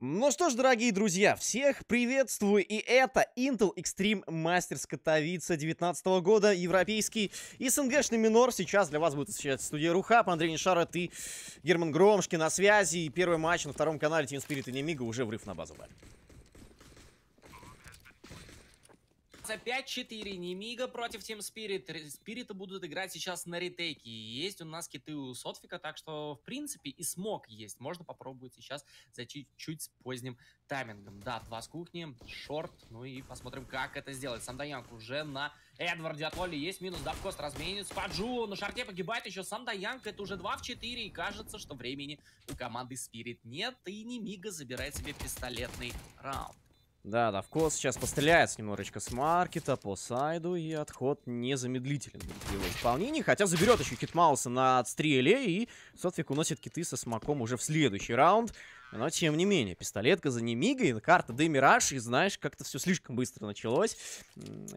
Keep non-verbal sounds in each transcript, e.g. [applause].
Ну что ж, дорогие друзья, всех приветствую, и это Intel Extreme Masters Катовица 2019 года, европейский и СНГшный минор. Сейчас для вас будет освещать студия Рухаб, Андрей Нишаров ты Герман Громшки на связи, и первый матч на втором канале Team Spirit и Немига уже врыв на базу. Бай. 5-4. Немига против Team Spirit. Спириты будут играть сейчас на ретейке. Есть у нас киты у Сотфика, так что, в принципе, и смог есть. Можно попробовать сейчас зайти чуть с поздним таймингом. Да, два с кухни, шорт. Ну и посмотрим, как это сделать. Сам Даянг уже на Эдварде от Лоли есть минус. Давкост разменится. Паджу на шарте погибает еще сам Даянг. Это уже 2 в 4. И кажется, что времени у команды Спирит нет. И Немига забирает себе пистолетный раунд. Да, да, Давкос сейчас постреляет немножечко с маркета по сайду, и отход незамедлителен в его исполнении. Хотя заберет еще Китмауса на отстреле, и Сотфик уносит киты со смоком уже в следующий раунд. Но, тем не менее, пистолетка за Немигой, карта Демираж, и, знаешь, как-то все слишком быстро началось.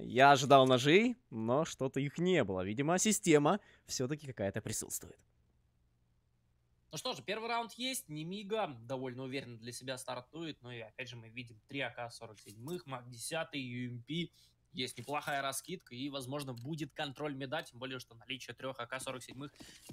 Я ожидал ножей, но что-то их не было. Видимо, система все-таки какая-то присутствует. Ну что же, первый раунд есть, Немига довольно уверенно для себя стартует, ну и опять же мы видим 3 АК-47, МАК-10, ЮМП. есть неплохая раскидка и, возможно, будет контроль меда, тем более, что наличие трех АК-47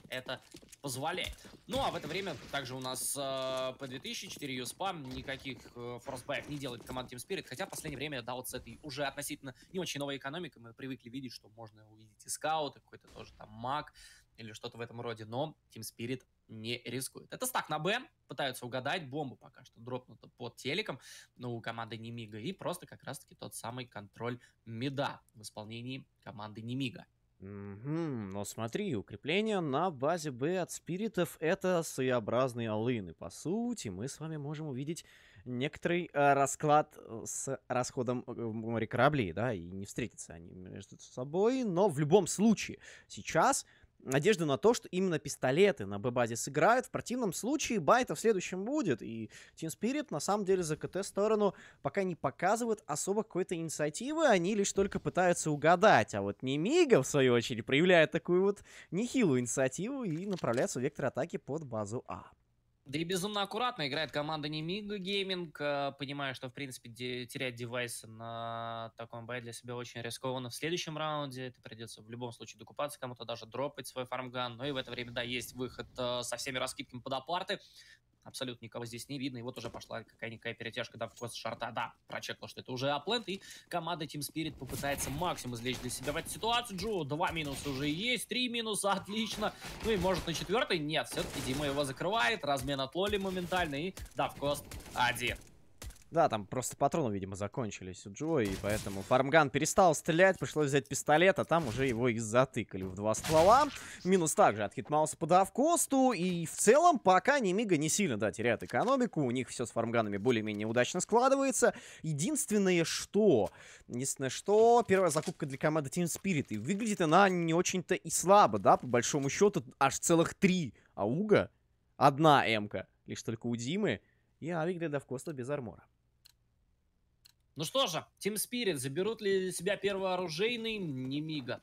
это позволяет. Ну, а в это время также у нас э, P2000, 4 юспа, никаких э, форсбэк не делает команда Team Spirit, хотя в последнее время, да, вот с этой уже относительно не очень новой экономикой мы привыкли видеть, что можно увидеть и скаут, и какой-то тоже там маг, или что-то в этом роде, но Team Spirit не рискует. Это стак на Б, пытаются угадать, бомбу пока что дропнута под телеком, но у команды Немига, и просто как раз-таки тот самый контроль меда в исполнении команды Немига. Угу, mm-hmm. но смотри, укрепление на базе Б от спиритов — это своеобразные алыны. По сути, мы с вами можем увидеть некоторый э, расклад э, с расходом э, кораблей, да, и не встретятся они между собой, но в любом случае сейчас надежда на то, что именно пистолеты на Б-базе сыграют. В противном случае байта в следующем будет. И Team Spirit на самом деле за КТ-сторону пока не показывают особо какой-то инициативы. Они лишь только пытаются угадать. А вот Немига, в свою очередь, проявляет такую вот нехилую инициативу и направляется в вектор атаки под базу А. Да и безумно аккуратно играет команда Немига Гейминг, понимая, что, в принципе, де- терять девайсы на таком бое для себя очень рискованно в следующем раунде. Это придется в любом случае докупаться кому-то, даже дропать свой фармган. Но ну и в это время, да, есть выход э, со всеми раскидками под апарты. Абсолютно никого здесь не видно. И вот уже пошла какая-никакая перетяжка да, в кост шарта. Да, прочекла, что это уже аплент. И команда Team Spirit попытается максимум извлечь для себя в эту ситуацию. Джо, два минуса уже есть, три минуса, отлично. Ну и может на четвертый? Нет, все-таки Дима его закрывает. Размен от Лоли моментально. И да, в кост один. Да, там просто патроны, видимо, закончились у Джо, и поэтому фармган перестал стрелять, пришлось взять пистолет, а там уже его и затыкали в два ствола. Минус также от Хитмауса по Давкосту, и в целом пока Немига не сильно, да, теряет экономику, у них все с фармганами более-менее удачно складывается. Единственное, что... Единственное, что... Первая закупка для команды Team Spirit, и выглядит она не очень-то и слабо, да, по большому счету, аж целых три ауга, одна эмка, лишь только у Димы, и Авик для Давкоста без армора. Ну что же, Team Spirit, заберут ли для себя первый оружейный? Не мига.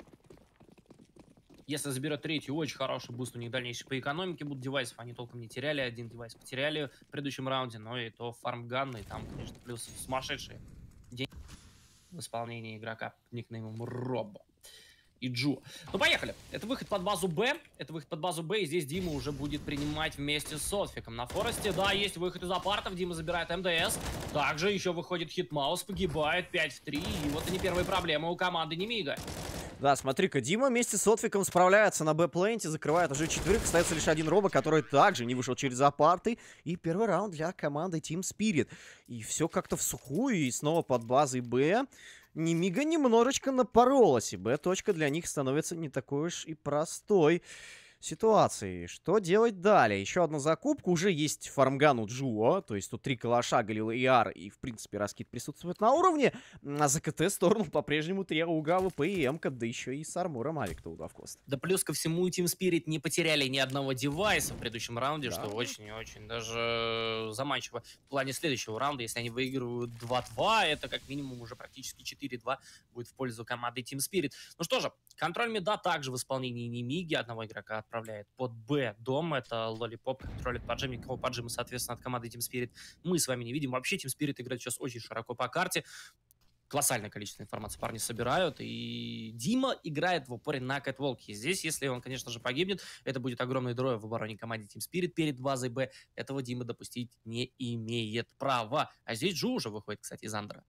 Если заберет третью, очень хороший буст у них дальнейший по экономике будут девайсов. Они толком не теряли, один девайс потеряли в предыдущем раунде, но и то фармганный там, конечно, плюс сумасшедшие деньги в исполнении игрока никнеймом Робо и Джу. Ну, поехали. Это выход под базу Б. Это выход под базу Б, и здесь Дима уже будет принимать вместе с Сотфиком. На Форесте, да, есть выход из апартов. Дима забирает МДС. Также еще выходит Хитмаус, погибает 5 в 3. И вот они первые проблемы у команды Немига. Да, смотри-ка, Дима вместе с Отвиком справляется на Б-плейнте, закрывает уже четверых, остается лишь один робо, который также не вышел через апарты, и первый раунд для команды Team Spirit. И все как-то в сухую, и снова под базой Б. Немига немножечко напоролась, и Б-точка для них становится не такой уж и простой ситуации. Что делать далее? Еще одна закупка. Уже есть фармган у Джуо. То есть тут три калаша, Галила и Ар. И, в принципе, раскид присутствует на уровне. А за КТ сторону по-прежнему три АУГа, ВП и МК, да еще и с Армуром Авик-то удавкост. Да плюс ко всему Team Spirit не потеряли ни одного девайса в предыдущем раунде, да. что очень и очень даже э, заманчиво. В плане следующего раунда, если они выигрывают 2-2, это как минимум уже практически 4-2 будет в пользу команды Team Spirit. Ну что же, контроль меда также в исполнении Немиги, одного игрока отправляет. Под Б дом это Lollipop, контролит поджим, никакого поджима, соответственно, от команды Team Spirit мы с вами не видим. Вообще Team Spirit играет сейчас очень широко по карте. Колоссальное количество информации парни собирают, и Дима играет в упоре на Кэтволке. Здесь, если он, конечно же, погибнет, это будет огромный дрой в обороне команде Team Spirit перед базой Б. Этого Дима допустить не имеет права. А здесь Джу уже выходит, кстати, из Андра.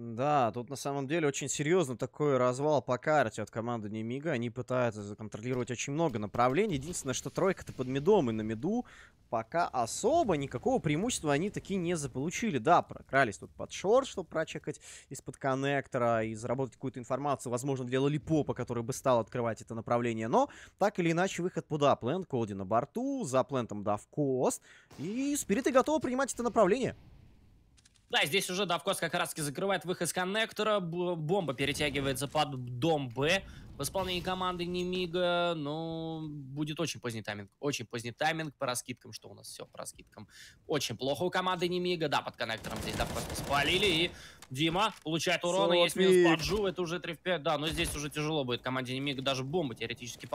Да, тут на самом деле очень серьезно такой развал по карте от команды Немига. Они пытаются контролировать очень много направлений. Единственное, что тройка-то под медом и на меду пока особо никакого преимущества они такие не заполучили. Да, прокрались тут под шорт, чтобы прочекать из-под коннектора и заработать какую-то информацию, возможно, для лолипопа, который бы стал открывать это направление. Но, так или иначе, выход под Аплент, Коди на борту, за плентом дав кост. И спириты готовы принимать это направление. Да, здесь уже Давкос как раз таки закрывает выход с коннектора. Бомба перетягивается под дом Б в исполнении команды Немига. Ну, будет очень поздний тайминг. Очень поздний тайминг по раскидкам. Что у нас все по раскидкам? Очень плохо у команды Немига. Да, под коннектором здесь Давкос спалили. И Дима получает урон, Есть минус поджу. Это уже 3 в 5. Да, но здесь уже тяжело будет команде Немига. Даже бомба теоретически...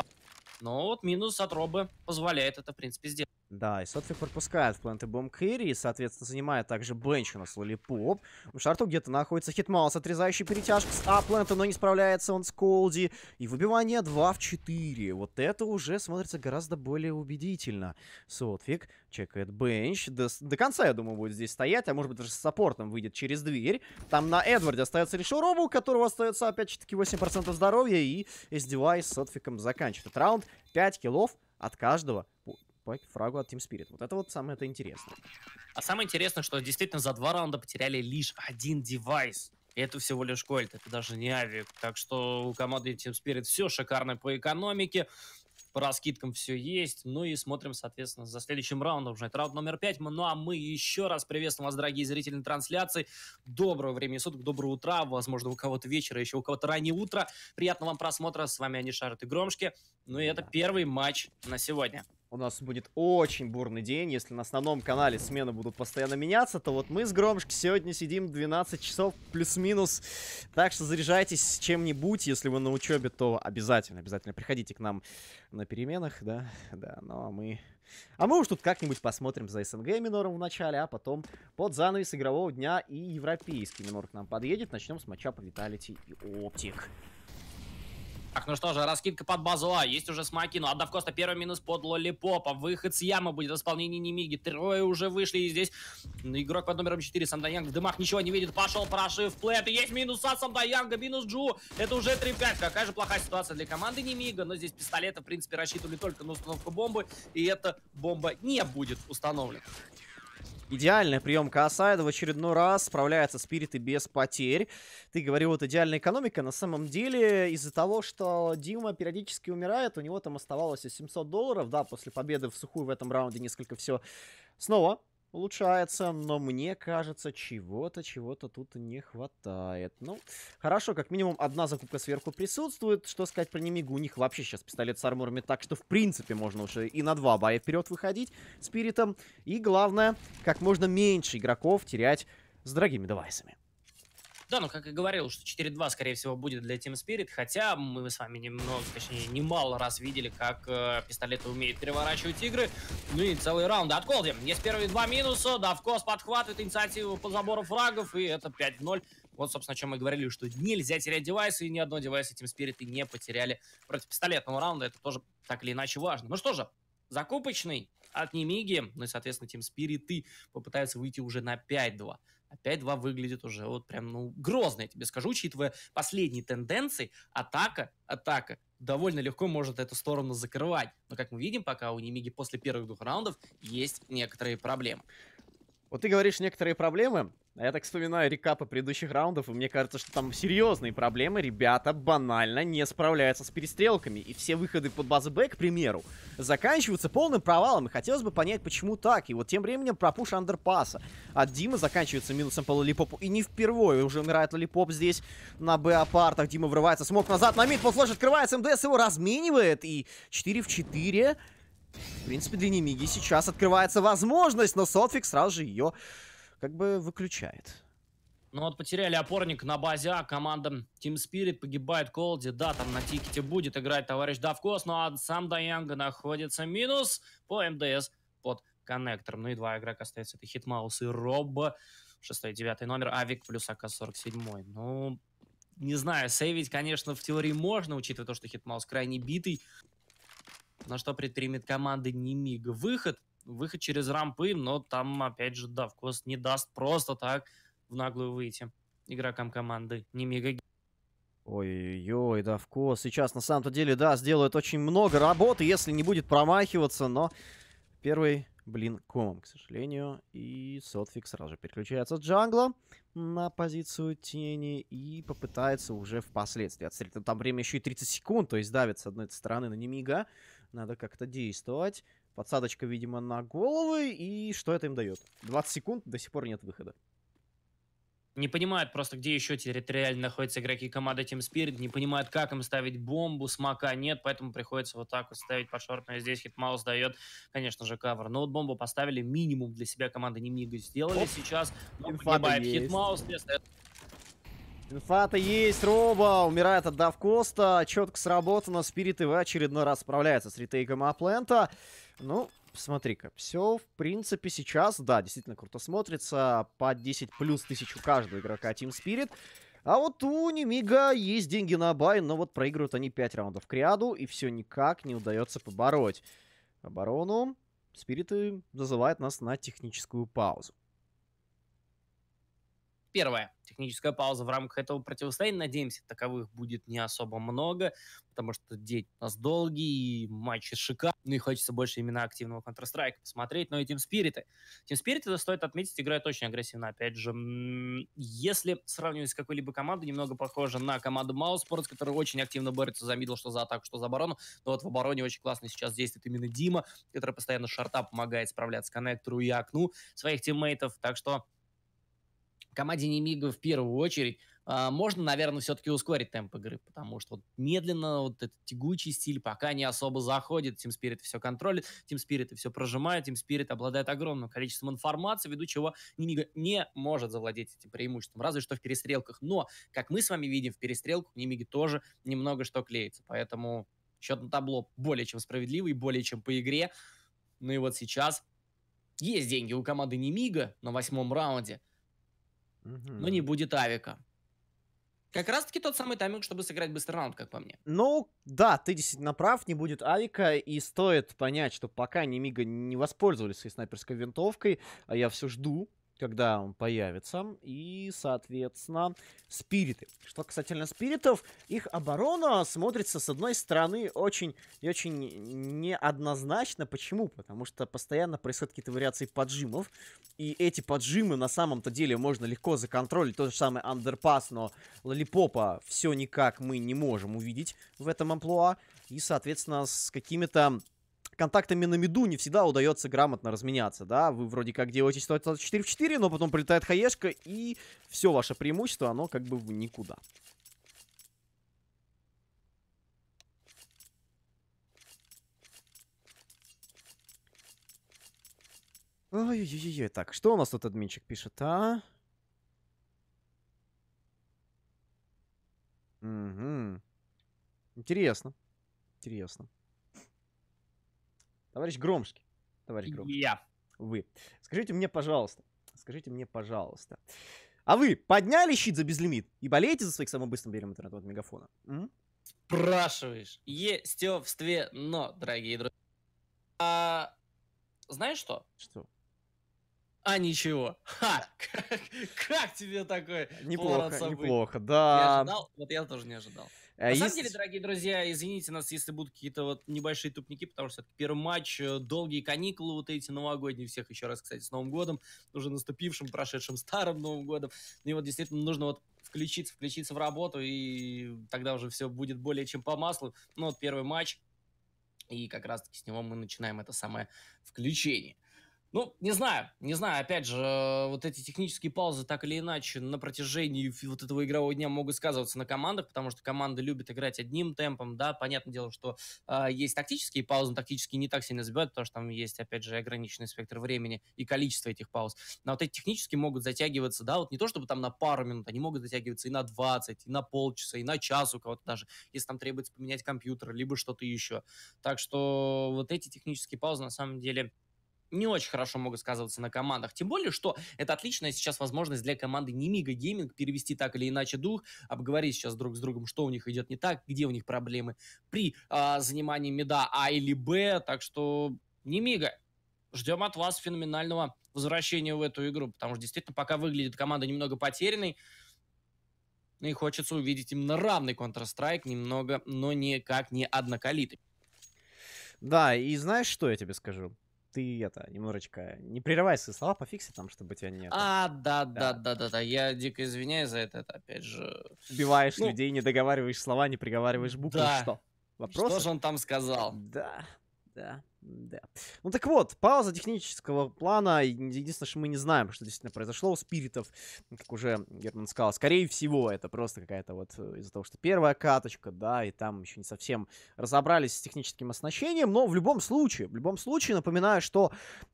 Но вот минус от Робы позволяет это, в принципе, сделать. Да, и Сотфи пропускает в планты Бомбкэри, и, соответственно, занимает также бенч у нас Лолипоп. У Шарту где-то находится Хитмаус, отрезающий перетяжку с Аплента, но не справляется он с Колди. И выбивание 2 в 4. Вот это уже смотрится гораздо более убедительно. Сотфик чекает бенч. До, до конца, я думаю, будет здесь стоять, а может быть даже с саппортом выйдет через дверь. Там на Эдварде остается лишь Робл, у которого остается, опять же таки, 8% здоровья, и SDY с Сотфиком заканчивает раунд. 5 киллов от каждого по фрагу от Team Spirit. Вот это вот самое это интересное. А самое интересное, что действительно за два раунда потеряли лишь один девайс. И это всего лишь Кольт, это даже не Авик. Так что у команды Team Spirit все шикарно по экономике. По раскидкам все есть. Ну и смотрим, соответственно, за следующим раундом уже. Это раунд номер пять. Ну а мы еще раз приветствуем вас, дорогие зрители трансляции. Доброго времени суток, доброго утра. Возможно, у кого-то вечера, еще у кого-то раннее утро. Приятного вам просмотра. С вами Они Шарят и Громшки. Ну и это первый матч на сегодня. У нас будет очень бурный день. Если на основном канале смены будут постоянно меняться, то вот мы с Громшк сегодня сидим 12 часов плюс-минус. Так что заряжайтесь чем-нибудь. Если вы на учебе, то обязательно, обязательно приходите к нам на переменах, да. Да, ну а мы... А мы уж тут как-нибудь посмотрим за СНГ минором в начале, а потом под занавес игрового дня и европейский минор к нам подъедет. Начнем с матча по Виталити и Оптик. Так, ну что же, раскидка под базу А. Есть уже смоки, но отдав Коста первый минус под Лолипопа. Выход с ямы будет в исполнении Немиги. Трое уже вышли и здесь игрок под номером 4. Самдаянг в дымах ничего не видит. Пошел прошив плэт. есть минус от Самдаянга, минус Джу. Это уже 3 в 5. Какая же плохая ситуация для команды Немига. Но здесь пистолеты, в принципе, рассчитывали только на установку бомбы. И эта бомба не будет установлена. Идеальный прием Каасайда в очередной раз справляется спириты без потерь. Ты говорил, вот идеальная экономика. На самом деле, из-за того, что Дима периодически умирает, у него там оставалось 700 долларов, да, после победы в сухую в этом раунде несколько все. Снова улучшается, но мне кажется, чего-то, чего-то тут не хватает. Ну, хорошо, как минимум одна закупка сверху присутствует. Что сказать про Немигу? У них вообще сейчас пистолет с арморами так, что в принципе можно уже и на два боя вперед выходить спиритом. И главное, как можно меньше игроков терять с дорогими девайсами. Да, ну как и говорил, что 4-2, скорее всего, будет для Team Spirit, хотя мы с вами немного, точнее, немало раз видели, как э, пистолеты умеют переворачивать игры. Ну и целый раунд от Колди. Есть первые два минуса, Давкос подхватывает инициативу по забору фрагов, и это 5-0. Вот, собственно, о чем мы говорили, что нельзя терять девайсы, и ни одно девайс Team Spirit не потеряли против пистолетного раунда. Это тоже так или иначе важно. Ну что же, закупочный от Немиги, ну и, соответственно, Team Spirit и попытаются выйти уже на 5-2. 5-2 выглядит уже вот прям, ну, грозно, я тебе скажу, учитывая последние тенденции, атака, атака, довольно легко может эту сторону закрывать. Но, как мы видим, пока у Немиги после первых двух раундов есть некоторые проблемы. Вот ты говоришь некоторые проблемы. А я так вспоминаю рекапы предыдущих раундов, и мне кажется, что там серьезные проблемы. Ребята банально не справляются с перестрелками. И все выходы под базы Б, к примеру, заканчиваются полным провалом. И хотелось бы понять, почему так. И вот тем временем пропуш андерпаса от Димы заканчивается минусом по лолипопу. И не впервые уже умирает лолипоп здесь на Б-апартах. Дима врывается, смог назад на мид, флэш открывается, МДС его разменивает. И 4 в 4. В принципе, для Немиги сейчас открывается возможность, но Сотфик сразу же ее... Её как бы выключает. Ну вот потеряли опорник на базе А, команда Team Spirit погибает Колди, да, там на тикете будет играть товарищ Давкос, но а сам Даянга находится минус по МДС под коннектором. Ну и два игрока остается, это Хитмаус и Робба, 6-9 номер, Авик плюс АК-47. Ну, не знаю, сейвить, конечно, в теории можно, учитывая то, что Хитмаус крайне битый, на что предпримет команда Немига. Выход выход через рампы, но там, опять же, да, Давкос не даст просто так в наглую выйти игрокам команды. Не мега Ой-ой-ой, Давко сейчас на самом-то деле, да, сделает очень много работы, если не будет промахиваться, но первый, блин, комом, к сожалению. И Сотфик сразу же переключается с джангла на позицию тени и попытается уже впоследствии отстрелить. Там время еще и 30 секунд, то есть давит с одной стороны на Немига. Надо как-то действовать. Подсадочка, видимо, на головы. И что это им дает? 20 секунд, до сих пор нет выхода. Не понимают просто, где еще территориально находятся игроки команды Team Spirit, не понимают, как им ставить бомбу, смока нет, поэтому приходится вот так вот ставить под шорт. здесь Хитмаус дает, конечно же, кавер. Но вот бомбу поставили, минимум для себя команды Немига сделали Оп. сейчас. Но Хитмаус, Инфата есть, Роба умирает от Давкоста, четко сработано, Спириты в очередной раз справляется с ретейком Аплента. Ну, смотри ка все, в принципе, сейчас, да, действительно круто смотрится, по 10 плюс тысячу каждого игрока Team Spirit. А вот у Немига есть деньги на бай, но вот проигрывают они 5 раундов к ряду, и все никак не удается побороть оборону. Спириты зазывает нас на техническую паузу. Первая Техническая пауза в рамках этого противостояния. Надеемся, таковых будет не особо много, потому что день у нас долгий, и матчи шикарные, ну и хочется больше именно активного Counter-Strike посмотреть, но и Team Spirit. Team Spirit, стоит отметить, играет очень агрессивно. Опять же, если сравнивать с какой-либо командой, немного похоже на команду Mousesports, которая очень активно борется за мидл, что за атаку, что за оборону. Но вот в обороне очень классно сейчас действует именно Дима, который постоянно шарта помогает справляться коннектору и окну своих тиммейтов. Так что команде Немига в первую очередь, а, можно, наверное, все-таки ускорить темп игры, потому что вот медленно вот этот тягучий стиль пока не особо заходит. Team Spirit все контролит, Team Spirit все прожимает, Team Spirit обладает огромным количеством информации, ввиду чего Немига не может завладеть этим преимуществом, разве что в перестрелках. Но, как мы с вами видим, в перестрелках Немиги тоже немного что клеится, поэтому счет на табло более чем справедливый, более чем по игре. Ну и вот сейчас есть деньги у команды Немига на восьмом раунде – угу. но не будет авика. Как раз-таки тот самый тайминг, чтобы сыграть быстрый раунд, как по мне. Ну, да, ты действительно прав, не будет авика, и стоит понять, что пока Немига не воспользовались своей снайперской винтовкой, а я все жду, когда он появится, и, соответственно, спириты. Что касательно спиритов, их оборона смотрится, с одной стороны, очень и очень неоднозначно. Почему? Потому что постоянно происходят какие-то вариации поджимов, и эти поджимы на самом-то деле можно легко законтролить. Тот же самый андерпас, но лолипопа все никак мы не можем увидеть в этом амплуа, и, соответственно, с какими-то контактами на миду не всегда удается грамотно разменяться, да. Вы вроде как делаете ситуацию 4 в 4, но потом прилетает хаешка, и все ваше преимущество, оно как бы в никуда. Ой-ой-ой, так, что у нас тут админчик пишет, а? Угу. Интересно. Интересно. Товарищ Громшки. Товарищ Громшки. Я. Вы. Скажите мне, пожалуйста. Скажите мне, пожалуйста. А вы подняли щит за безлимит и болеете за своих самым быстрым белым интернет от мегафона? М? Спрашиваешь. Естевстве, но, дорогие друзья. А, знаешь что? Что? А ничего. Ха! Как, как тебе такое? Неплохо, неплохо, да. Я ожидал, вот я тоже не ожидал. На э, есть... самом деле, дорогие друзья, извините нас, если будут какие-то вот небольшие тупники, потому что первый матч, э, долгие каникулы вот эти новогодние, всех еще раз, кстати, с Новым годом, уже наступившим, прошедшим [laughs] старым Новым годом. И вот действительно нужно вот включиться, включиться в работу, и тогда уже все будет более чем по маслу. Ну вот первый матч, и как раз-таки с него мы начинаем это самое включение. Ну, не знаю, не знаю, опять же, э, вот эти технические паузы так или иначе на протяжении вот этого игрового дня могут сказываться на командах, потому что команды любят играть одним темпом, да, понятное дело, что э, есть тактические паузы, но тактические не так сильно забивают, потому что там есть, опять же, ограниченный спектр времени и количество этих пауз, но вот эти технические могут затягиваться, да, вот не то чтобы там на пару минут, они могут затягиваться и на 20, и на полчаса, и на час у кого-то даже, если там требуется поменять компьютер, либо что-то еще, так что вот эти технические паузы на самом деле не очень хорошо могут сказываться на командах. Тем более, что это отличная сейчас возможность для команды Немига Гейминг перевести так или иначе дух, обговорить сейчас друг с другом, что у них идет не так, где у них проблемы при э, занимании меда А или Б. Так что Немига, ждем от вас феноменального возвращения в эту игру, потому что действительно пока выглядит команда немного потерянной, и хочется увидеть именно равный Counter-Strike, немного, но никак не однокалитый. Да, и знаешь, что я тебе скажу? ты это, немножечко, не прерывай свои слова, пофикси там, чтобы тебя не... А, да, да, да, да, да, я дико извиняюсь за это, это опять же... Убиваешь ну людей, не договариваешь слова, не приговариваешь буквы, что? Вопрос? Что же он там сказал? Да, да, да. Ну так вот, пауза технического плана. Единственное, что мы не знаем, что действительно произошло у спиритов. Как уже Герман сказал, скорее всего, это просто какая-то вот э, из-за того, что первая каточка, да, и там еще не совсем разобрались с техническим оснащением. Но в любом случае, в любом случае, напоминаю, что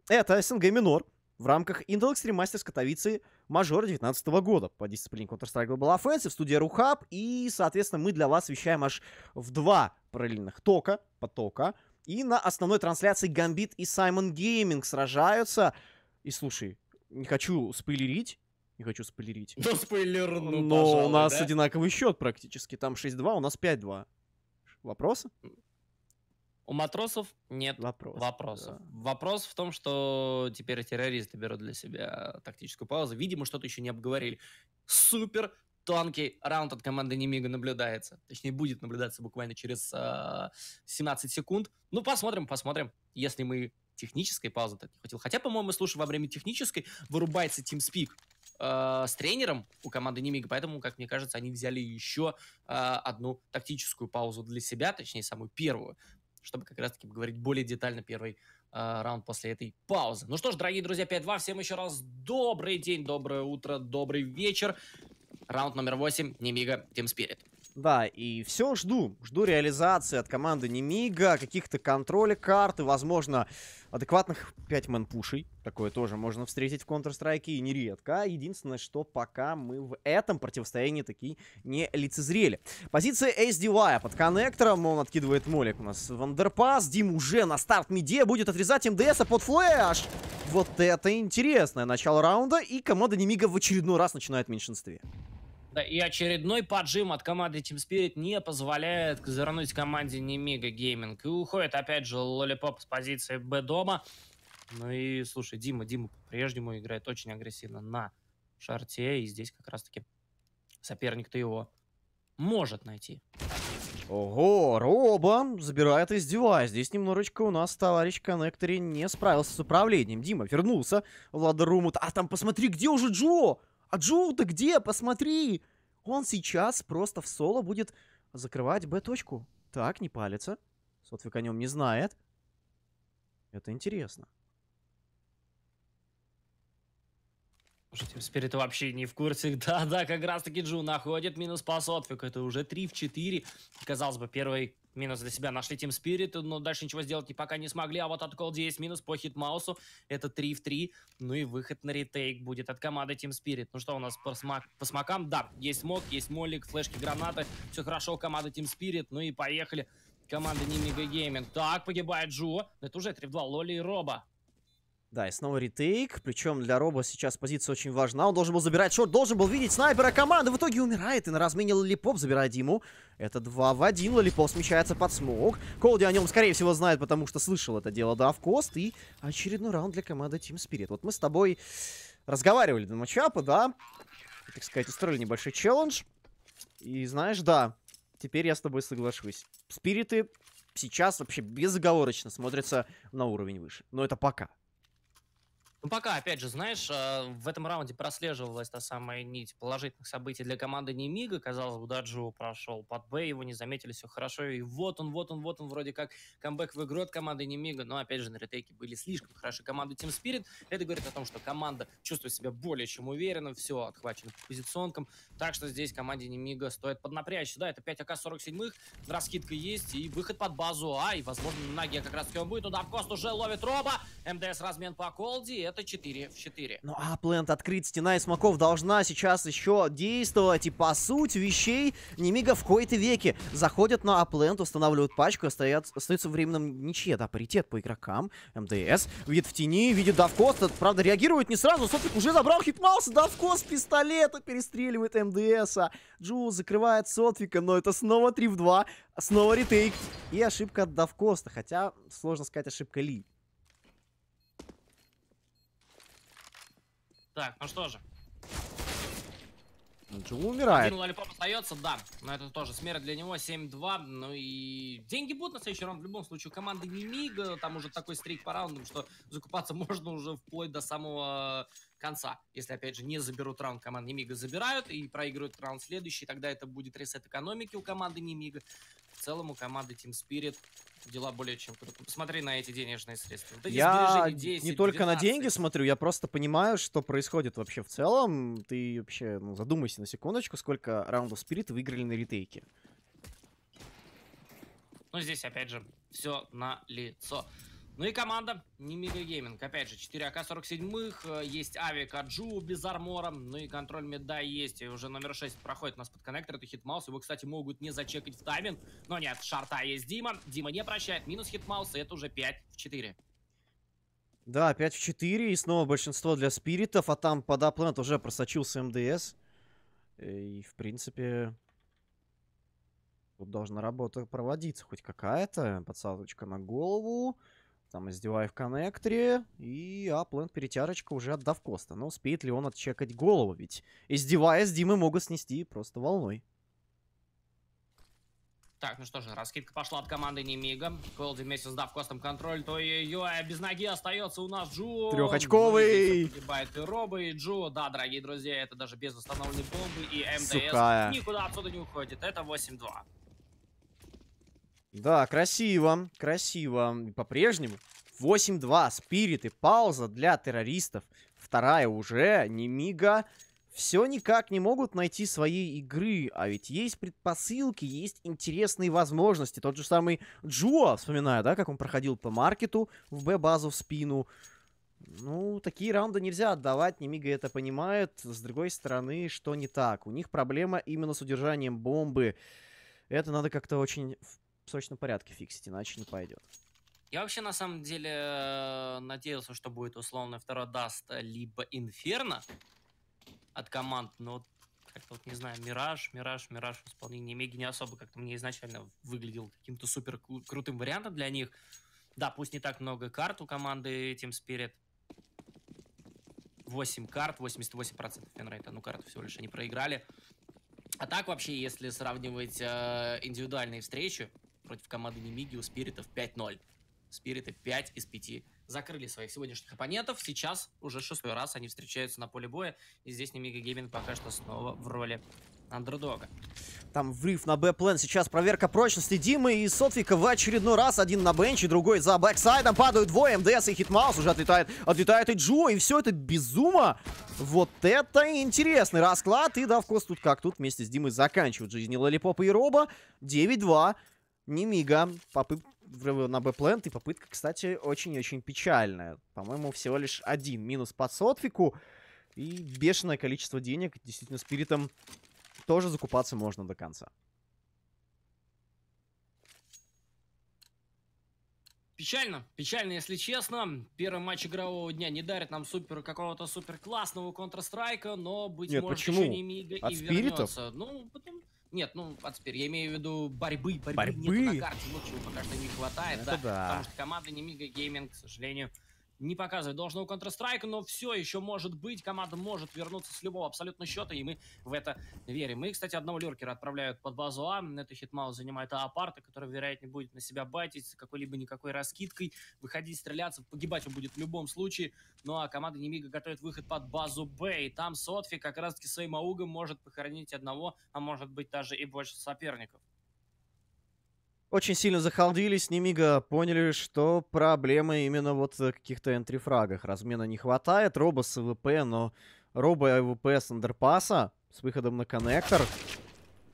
это СНГ минор в рамках Intel Extreme Masters Катовицы мажор 19 года по дисциплине Counter-Strike Global Offensive, студия Рухаб, и, соответственно, мы для вас вещаем аж в два параллельных тока, потока, и на основной трансляции Гамбит и Саймон Гейминг сражаются. И слушай, не хочу спойлерить, не хочу спойлерить. Ну, спойлерну, Но пожалуй, у нас да? одинаковый счет практически. Там 6-2, у нас 5-2. Вопросы? У матросов нет Вопрос, вопросов. Да. Вопрос в том, что теперь террористы берут для себя тактическую паузу. Видимо, что-то еще не обговорили. Супер тонкий раунд от команды Немига наблюдается. Точнее, будет наблюдаться буквально через э, а, 17 секунд. Ну, посмотрим, посмотрим. Если мы технической паузы-то не хотел, Хотя, по-моему, мы слушаем во время технической, вырубается TeamSpeak э, с тренером у команды Немига, поэтому, как мне кажется, они взяли еще э, одну тактическую паузу для себя, точнее, самую первую, чтобы как раз-таки поговорить более детально первый раунд после этой паузы. Ну что ж, дорогие друзья, 5-2, всем еще раз добрый день, доброе утро, добрый вечер. Раунд номер 8, Немига, Team Spirit. Да, и все жду. Жду реализации от команды Немига, каких-то контроля карты, возможно, адекватных 5-мен пушей. Такое тоже можно встретить в Counter-Strike и нередко. Единственное, что пока мы в этом противостоянии такие не лицезрели. Позиция SDY под коннектором. Он откидывает молик у нас в андерпас. Дим уже на старт миде будет отрезать МДСа под флэш. Вот это интересное начало раунда. И команда Немига в очередной раз начинает в меньшинстве. Да, и очередной поджим от команды Team Spirit не позволяет завернуть команде Немига Гейминг. И уходит опять же Лолипоп с позиции Б дома. Ну и, слушай, Дима, Дима по-прежнему играет очень агрессивно на шарте. И здесь как раз-таки соперник-то его может найти. Ого, Роба забирает из Дива. Здесь немножечко у нас товарищ коннекторе не справился с управлением. Дима вернулся. Влада Румут. А там посмотри, где уже Джо? А Джоу, ты где? Посмотри! Он сейчас просто в соло будет закрывать Б-точку. Так, не палится. Сотвик о нем не знает. Это интересно. Слушайте, типа, Спирит вообще не в курсе. Да-да, [laughs] как раз таки Джу находит минус по сотфику. Это уже 3 в 4. Казалось бы, первый минус для себя нашли Team Spirit, но дальше ничего сделать и пока не смогли. А вот от Cold есть минус по хитмаусу. Это 3 в 3. Ну и выход на ретейк будет от команды Team Spirit. Ну что у нас по, смак... по смокам? Да, есть смок, есть молик, флешки, гранаты. Все хорошо, команда Team Spirit. Ну и поехали. Команда Нимига Гейминг. Так, погибает Джо. Это уже 3 в 2. Лоли и Роба. Да, и снова ретейк. Причем для Роба сейчас позиция очень важна. Он должен был забирать шорт, должен был видеть снайпера команды. В итоге умирает. И на размене Лолипоп забирает Диму. Это 2 в 1. Лолипоп смещается под смог. Колди о нем, скорее всего, знает, потому что слышал это дело, да, в кост. И очередной раунд для команды Team Spirit. Вот мы с тобой разговаривали до матчапа, да. Так сказать, устроили небольшой челлендж. И знаешь, да, теперь я с тобой соглашусь. Спириты сейчас вообще безоговорочно смотрятся на уровень выше. Но это пока. Ну, пока, опять же, знаешь, а, в этом раунде прослеживалась та самая нить положительных событий для команды Немига. Казалось бы, Даджу Джо прошел под Б, его не заметили, все хорошо. И вот он, вот он, вот он, вроде как камбэк в игру от команды Немига. Но, опять же, на ретейке были слишком хорошие команды Team Spirit. Это говорит о том, что команда чувствует себя более чем уверенно, все отхвачено по позиционкам. Так что здесь команде Немига стоит поднапрячься. Да, это 5 АК-47, раскидка есть и выход под базу А. И, возможно, на как раз-таки он будет. Удар в кост уже ловит Роба. МДС размен по колде это 4 в 4. Ну а плент открыт, стена Исмаков должна сейчас еще действовать. И по сути вещей Немига в кои-то веки заходят на аплент, устанавливают пачку, остается, остается временным ничья, да, паритет по игрокам. МДС видит в тени, видит Давкоста, правда реагирует не сразу, Софик уже забрал хитмауса, Давкост пистолета перестреливает МДСа. Джул закрывает Сотвика, но это снова 3 в 2, снова ретейк и ошибка от Давкоста, хотя сложно сказать ошибка Ли. Так, ну что же. Джул ну, умирает. Один лолипоп остается, да. Но это тоже смерть для него, 7-2. Ну и деньги будут на следующий раунд. В любом случае, Команда команды Мимига, там уже такой стрейк по раундам, что закупаться [laughs] можно уже вплоть до самого конца. Если, опять же, не заберут раунд команды Немига, забирают и проигрывают раунд следующий, тогда это будет ресет экономики у команды Немига. В целом у команды Team Spirit дела более чем круто. Посмотри на эти денежные средства. Вот эти я 10, не только 12. на деньги смотрю, я просто понимаю, что происходит вообще в целом. Ты вообще ну, задумайся на секундочку, сколько раундов Спирит выиграли на ретейке. Ну, здесь, опять же, все на лицо. Ну и команда не Немига Гейминг. Опять же, 4 АК-47, э, есть Авика Джу без армора, ну и контроль меда есть. И уже номер 6 проходит у нас под коннектор, это Хитмаус. Его, кстати, могут не зачекать в тайминг, но нет, шарта есть Дима. Дима не прощает, минус Хитмауса, это уже 5 в 4. Да, 5 в 4, и снова большинство для спиритов, а там под апленд уже просочился МДС. И, в принципе, тут должна работа проводиться. Хоть какая-то подсадочка на голову. Там SDI в коннекторе и аплент перетярочка уже отдав Коста. Но успеет ли он отчекать голову? Ведь издеваясь Димы могут снести просто волной. Так, ну что же, раскидка пошла от команды Немига. Колди вместе с Давкостом контроль, то ее а без ноги остается у нас Джо. Трехочковый. Ну, погибает и Роба, и Джо, Да, дорогие друзья, это даже без установленной бомбы и МДС. Сухая. Никуда отсюда не уходит. Это 8-2. Да, красиво, красиво. По-прежнему 8-2, спириты, пауза для террористов. Вторая уже, Немига. Все никак не могут найти своей игры, а ведь есть предпосылки, есть интересные возможности. Тот же самый Джуа, вспоминаю, да, как он проходил по маркету в Б-базу в спину. Ну, такие раунды нельзя отдавать, Немига это понимает. С другой стороны, что не так? У них проблема именно с удержанием бомбы. Это надо как-то очень срочном порядке фиксить, иначе не пойдет. Я вообще на самом деле э, надеялся, что будет условно второй даст э, либо Инферно от команд, но как-то вот, не знаю, Мираж, Мираж, Мираж в исполнении Меги не особо как-то мне изначально выглядел каким-то супер крутым вариантом для них. Да, пусть не так много карт у команды Team спирит. 8 карт, 88% фенрейта, одну карту всего лишь они проиграли. А так вообще, если сравнивать э, индивидуальные встречи, против команды Немиги у Спиритов 5-0. Спириты 5 из 5 закрыли своих сегодняшних оппонентов. Сейчас уже шестой раз они встречаются на поле боя. И здесь Немига Гейминг пока что снова в роли андердога. Там врыв на Б-плен. Сейчас проверка прочности Димы и Сотвика в очередной раз. Один на бенче, другой за бэксайдом. Падают двое. МДС и Хитмаус уже отлетает. Отлетает и Джо. И все это безумно. Вот это интересный расклад. И Давкос тут как тут вместе с Димой заканчивают жизни Лолипопа и Роба. 9-2. Мига, Попыт... На б И попытка, кстати, очень-очень печальная. По-моему, всего лишь один минус по сотфику. И бешеное количество денег. Действительно, спиритом тоже закупаться можно до конца. Печально, печально, если честно. Первый матч игрового дня не дарит нам супер какого-то супер классного Counter-Strike, но, быть Нет, может, почему? еще не Мига От и спиритов? вернется. Ну, потому... Нет, ну, подспер, а я имею в виду борьбы, борьбы, борьбы? нету на карте, вот ну, пока что не хватает, ну, Это да, да, потому что команда Немига Гейминг, к сожалению, не показывает должного Counter-Strike, но все еще может быть. Команда может вернуться с любого абсолютно счета, и мы в это верим. Мы, кстати, одного люркера отправляют под базу А. Это хитмаус занимает Апарта, который, вероятнее, будет на себя батить какой-либо никакой раскидкой, выходить, стреляться, погибать он будет в любом случае. Ну а команда Немига готовит выход под базу Б, и там Сотфи как раз-таки своим аугом может похоронить одного, а может быть даже и больше соперников очень сильно захалдились, Немига поняли, что проблема именно вот в каких-то энтрифрагах. Размена не хватает, Робо с АВП, но Робо и АВП с андерпаса с выходом на коннектор.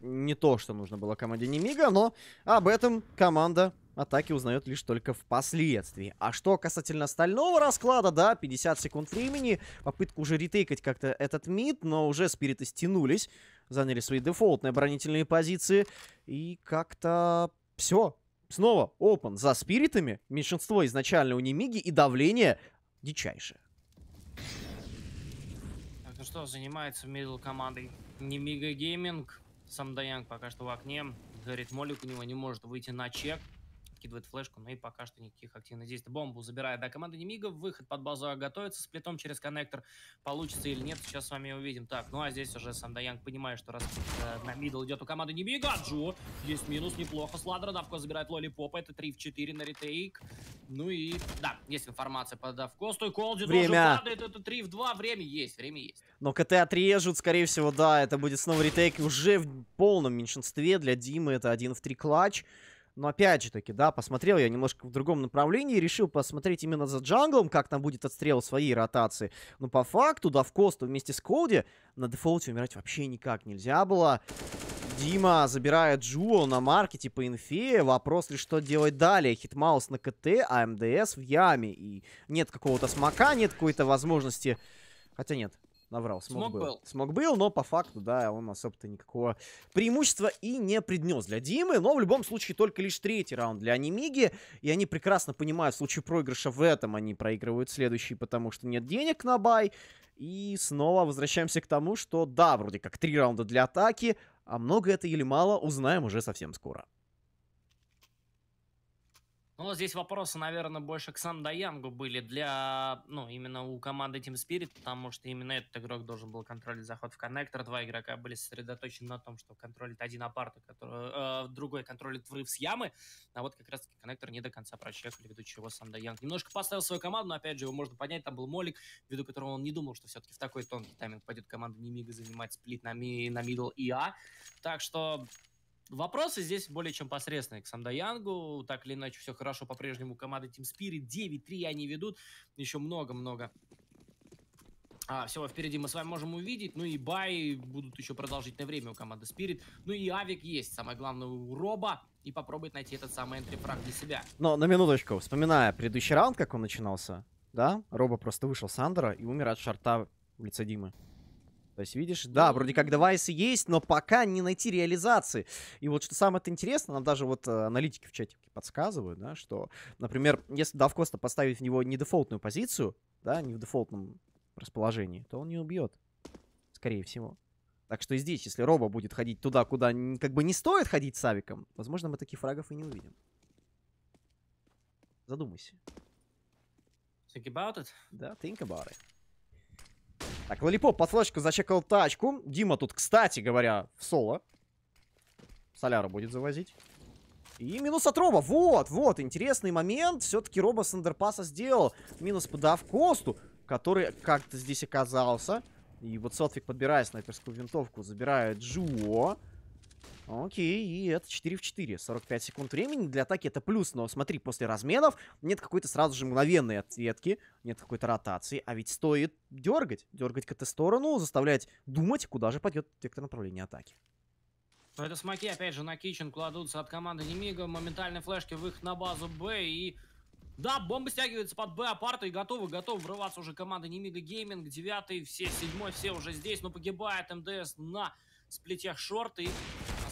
Не то, что нужно было команде Немига, но об этом команда атаки узнает лишь только впоследствии. А что касательно остального расклада, да, 50 секунд времени, попытка уже ретейкать как-то этот мид, но уже спириты стянулись, заняли свои дефолтные оборонительные позиции и как-то все. Снова open за спиритами, меньшинство изначально у Немиги и давление дичайшее. Так, ну что, занимается middle командой Немига Гейминг. Сам Даянг пока что в окне. Говорит, Молик у него не может выйти на чек подкидывает флешку, но и пока что никаких активных действий. Бомбу забирает, да, команда Немигов, выход под базу а готовится, с плитом через коннектор получится или нет, сейчас с вами увидим. Так, ну а здесь уже Сандаянг понимает, что раз э, на мидл идет у команды Немига, Джо, есть минус, неплохо, Сладра, Давко забирает Лоли Попа, это 3 в 4 на ретейк. Ну и, да, есть информация по Давко, стой, Колди тоже падает, это 3 в 2, время есть, время есть. Но КТ отрежут, скорее всего, да, это будет снова ретейк уже в полном меньшинстве, для Димы это 1 в 3 клатч. Но опять же таки, да, посмотрел я немножко в другом направлении, решил посмотреть именно за джанглом, как там будет отстрел своей ротации. Но по факту, да, в Косту вместе с Колди на дефолте умирать вообще никак нельзя было. Дима забирает Джуо на марке, типа инфе. Вопрос лишь, что делать далее. Хитмаус на КТ, а МДС в яме. И нет какого-то смока, нет какой-то возможности... Хотя нет, Наврал, смог, смог был. был. Смог был, но по факту, да, он особо-то никакого преимущества и не принес для Димы. Но в любом случае только лишь третий раунд для Анимиги. И они прекрасно понимают, в случае проигрыша в этом они проигрывают следующий, потому что нет денег на бай. И снова возвращаемся к тому, что да, вроде как три раунда для атаки, а много это или мало, узнаем уже совсем скоро. Ну, вот здесь вопросы, наверное, больше к сам Даянгу были для, ну, именно у команды Team Spirit, потому что именно этот игрок должен был контролить заход в коннектор. Два игрока были сосредоточены на том, что контролит один апарта, который, э, другой контролит врыв с ямы, а вот как раз-таки коннектор не до конца прочекали, ввиду чего сам Даянг немножко поставил свою команду, но, опять же, его можно понять, там был Молик, ввиду которого он не думал, что все-таки в такой тонкий тайминг пойдет команда Немига занимать сплит на, ми, на мидл и А. Так что Вопросы здесь более чем посредственные к Самдаянгу. Так или иначе, все хорошо по-прежнему. Команда Team Spirit 9-3 они ведут. Еще много-много а, всего впереди мы с вами можем увидеть. Ну и бай будут еще продолжительное время у команды Spirit. Ну и авик есть. Самое главное у Роба. И попробовать найти этот самый энтри-фраг для себя. Но на минуточку, вспоминая предыдущий раунд, как он начинался, да? Роба просто вышел с Андера и умер от шарта в лице Димы. То есть, видишь, да, ну, вроде как девайсы есть, но пока не найти реализации. И вот что самое интересное, нам даже вот э, аналитики в чатике подсказывают, да, что, например, если Давкоста поставить в него не дефолтную позицию, да, не в дефолтном расположении, то он не убьет, скорее всего. Так что и здесь, если Роба будет ходить туда, куда как бы не стоит ходить с Авиком, возможно, мы таких фрагов и не увидим. Задумайся. Think about it. Да, think about it. Так, Лолипоп под зачекал тачку. Дима тут, кстати говоря, в соло. Соляра будет завозить. И минус от Роба. Вот, вот, интересный момент. Все-таки Роба с андерпаса сделал. Минус подав Косту, который как-то здесь оказался. И вот Сотвик, подбирая снайперскую винтовку, забирает Джуо. Окей, и это 4 в 4. 45 секунд времени для атаки это плюс, но смотри, после разменов нет какой-то сразу же мгновенной ответки, нет какой-то ротации, а ведь стоит дергать, дергать к этой сторону, заставлять думать, куда же пойдет вектор направления атаки. Это смоки опять же на кичен кладутся от команды Немига, моментальные флешки в их на базу Б и... Да, бомба стягивается под Б апарта и готовы, готовы врываться уже команда Немига Гейминг, девятый, все седьмой, все уже здесь, но погибает МДС на сплетях шорты.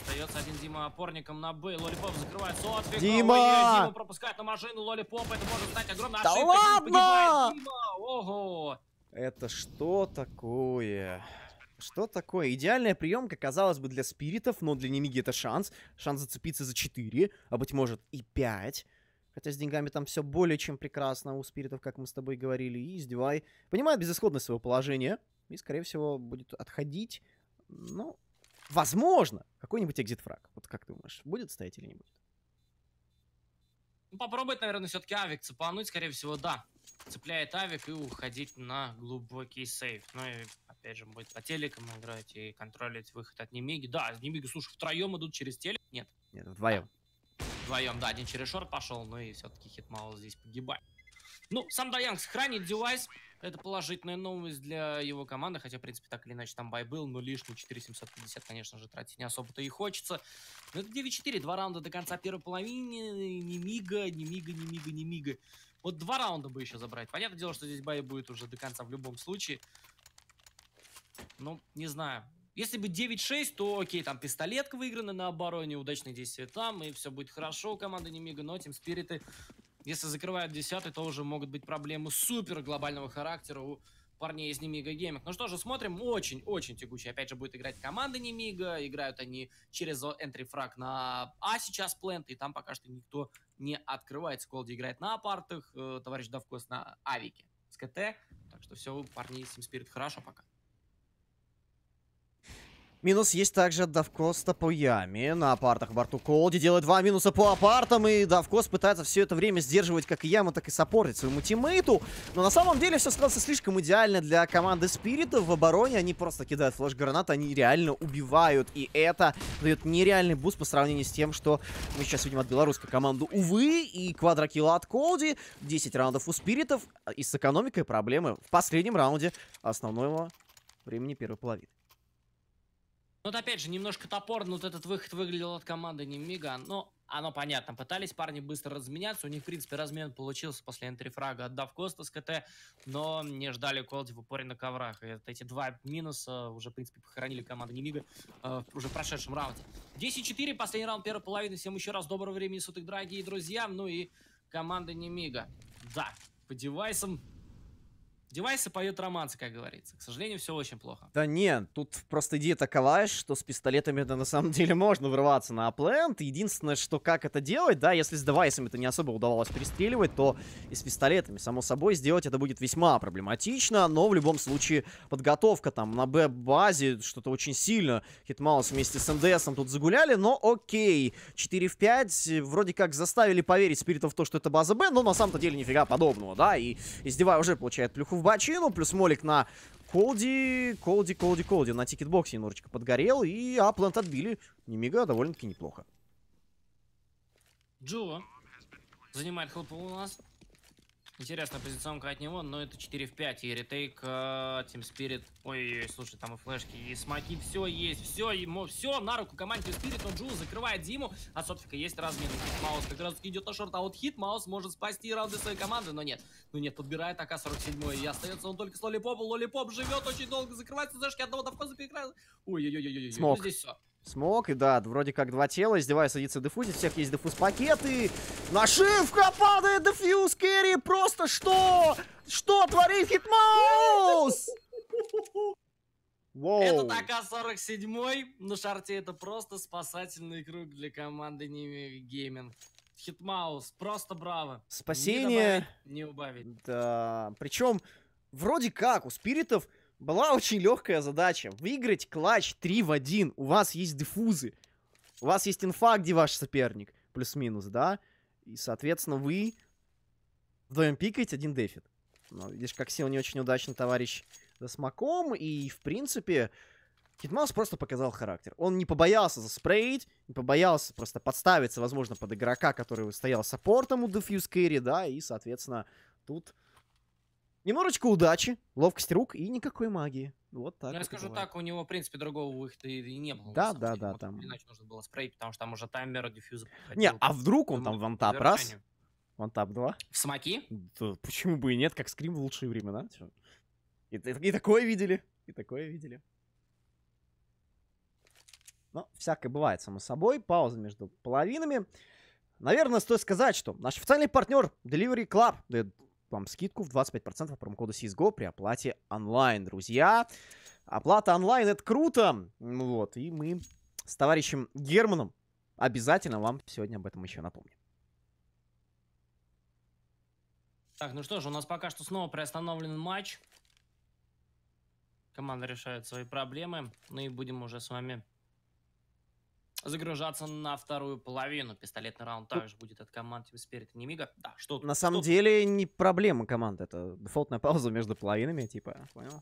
Остается один Дима опорником на Б. Лолипоп закрывает Сотвик. Дима! Дима пропускает на машину Лолипоп. Это может стать огромной да ошибкой. ладно! Дима. Ого! Это что такое? Что такое? Идеальная приемка, казалось бы, для спиритов, но для Немиги это шанс. Шанс зацепиться за 4, а быть может и 5. Хотя с деньгами там все более чем прекрасно у спиритов, как мы с тобой говорили. И издевай. Понимает безысходность своего положения. И, скорее всего, будет отходить. Ну, возможно, какой-нибудь экзит-фраг. Вот как ты думаешь, будет стоять или не будет? Ну, попробовать, наверное, все-таки авик цепануть, скорее всего, да. Цепляет авик и уходить на глубокий сейф. Ну и, опять же, будет по телекам играть и контролить выход от Немиги. Да, Немиги, слушай, втроем идут через телек? Нет. Нет, вдвоем. Да. Вдвоем, да, один через шорт пошел, ну и все-таки хит мало здесь погибает. Ну, сам Даянс хранит девайс. Это положительная новость для его команды, хотя, в принципе, так или иначе там бай был, но лишний 4750, конечно же, тратить не особо-то и хочется. Но это 9-4, два раунда до конца первой половины, не мига, не мига, не мига, не мига. Вот два раунда бы еще забрать. Понятное дело, что здесь бай будет уже до конца в любом случае. Ну, не знаю. Если бы 9-6, то окей, там пистолетка выиграна на обороне, удачные действия там, и все будет хорошо у команды Немига, но тем Спириты если закрывают десятый, то уже могут быть проблемы супер глобального характера у парней из Немига Гейминг. Ну что же, смотрим, очень-очень тягучий. Опять же, будет играть команда Немига, играют они через entry на А сейчас плент, и там пока что никто не открывается. Колди играет на апартах, э, товарищ Давкос на авике с КТ, так что все, парни, Симспирит хорошо пока. Минус есть также от Давкоста по яме. На апартах борту Колди делает два минуса по апартам. И Давкост пытается все это время сдерживать как и яму, так и саппортить своему тиммейту. Но на самом деле все складывается слишком идеально для команды Спирита. В обороне они просто кидают флеш-гранат, они реально убивают. И это дает нереальный буст по сравнению с тем, что мы сейчас видим от белорусской команды. Увы, и квадрокилла от Колди. 10 раундов у Спиритов. А, и с экономикой проблемы в последнем раунде основного времени первой половины. Ну, вот опять же, немножко топорно вот этот выход выглядел от команды Немига, но оно понятно. Пытались парни быстро разменяться, у них, в принципе, размен получился после энтрифрага, отдав Коста с КТ, но не ждали Колди в упоре на коврах. И вот эти два минуса уже, в принципе, похоронили команду Немига э, уже в прошедшем раунде. 10-4, последний раунд первой половины. Всем еще раз доброго времени суток, дорогие друзья. Ну и команда Немига. Да, по девайсам Девайсы поют романсы, как говорится. К сожалению, все очень плохо. Да нет, тут просто идея такова, что с пистолетами это на самом деле можно врываться на аплент. Единственное, что как это делать, да, если с девайсами это не особо удавалось перестреливать, то и с пистолетами, само собой, сделать это будет весьма проблематично, но в любом случае подготовка там на Б-базе, что-то очень сильно Хитмаус вместе с МДСом тут загуляли, но окей, 4 в 5, вроде как заставили поверить спиритов в то, что это база Б, но на самом-то деле нифига подобного, да, и издевая уже получает плюху в бочину, плюс молик на Колди, Колди, Колди, Колди на тикетбоксе немножечко подгорел, и Аплант отбили. Немига довольно-таки неплохо. Джо занимает хлопу у нас. Интересная позиционка от него, но это 4 в 5. И ретейк э, Team Spirit. Ой-ой-ой, слушай, там и флешки, и смоки, все есть, все ему, все на руку команде Team Spirit. Но Джул закрывает Диму. а Сотфика есть размен. Маус как раз идет на шорт а вот хит Маус может спасти раунды своей команды, но нет. Ну нет, подбирает АК-47. И остается он только с Лолипопом. Лолипоп живет очень долго, закрывается зашки одного давка запекает. Ой-ой-ой-ой. Смог. Ну, здесь все. Смог, и да, вроде как два тела. Издевая садится дефузить. У всех есть дефуз-пакеты. Нашивка падает, дефьюз, керри. Просто что? Что творит Хитмаус? Воу. Это АК-47 на шарте. Это просто спасательный круг для команды Ними Гейминг. Хитмаус, просто браво. Спасение. Не, добавить, не убавить. Да, причем вроде как у Спиритов была очень легкая задача. Выиграть клатч 3 в 1. У вас есть дефузы. У вас есть инфа, где ваш соперник. Плюс-минус, да? И, соответственно, вы вдвоем пикаете, один дефит. Но, ну, видишь, как сел не очень удачный товарищ за смоком. И, в принципе, Хитмаус просто показал характер. Он не побоялся заспрейть, не побоялся просто подставиться, возможно, под игрока, который стоял саппортом у Diffuse Carry, да, и, соответственно, тут Немножечко удачи, ловкость рук и никакой магии. Вот так. Ну, я вот скажу бывает. так, у него, в принципе, другого выхода и не было. Да, да, деле. да. Вот, там... Иначе нужно было спрей, потому что там уже таймер, диффюза. Не, а вдруг он там вантап раз? Вантап два? В смоки? Да, почему бы и нет, как скрим в лучшие времена. И, и, и такое видели, и такое видели. Но всякое бывает, само собой. Пауза между половинами. Наверное, стоит сказать, что наш официальный партнер Delivery Club вам скидку в 25% по промокоду CSGO при оплате онлайн, друзья. Оплата онлайн, это круто! Вот, и мы с товарищем Германом обязательно вам сегодня об этом еще напомним. Так, ну что же, у нас пока что снова приостановлен матч. Команда решает свои проблемы. Ну и будем уже с вами загружаться на вторую половину. Пистолетный раунд ну, также будет от команды Team Spirit и Немига. Да, что На самом что деле не проблема команды это дефолтная пауза между половинами, типа, понял?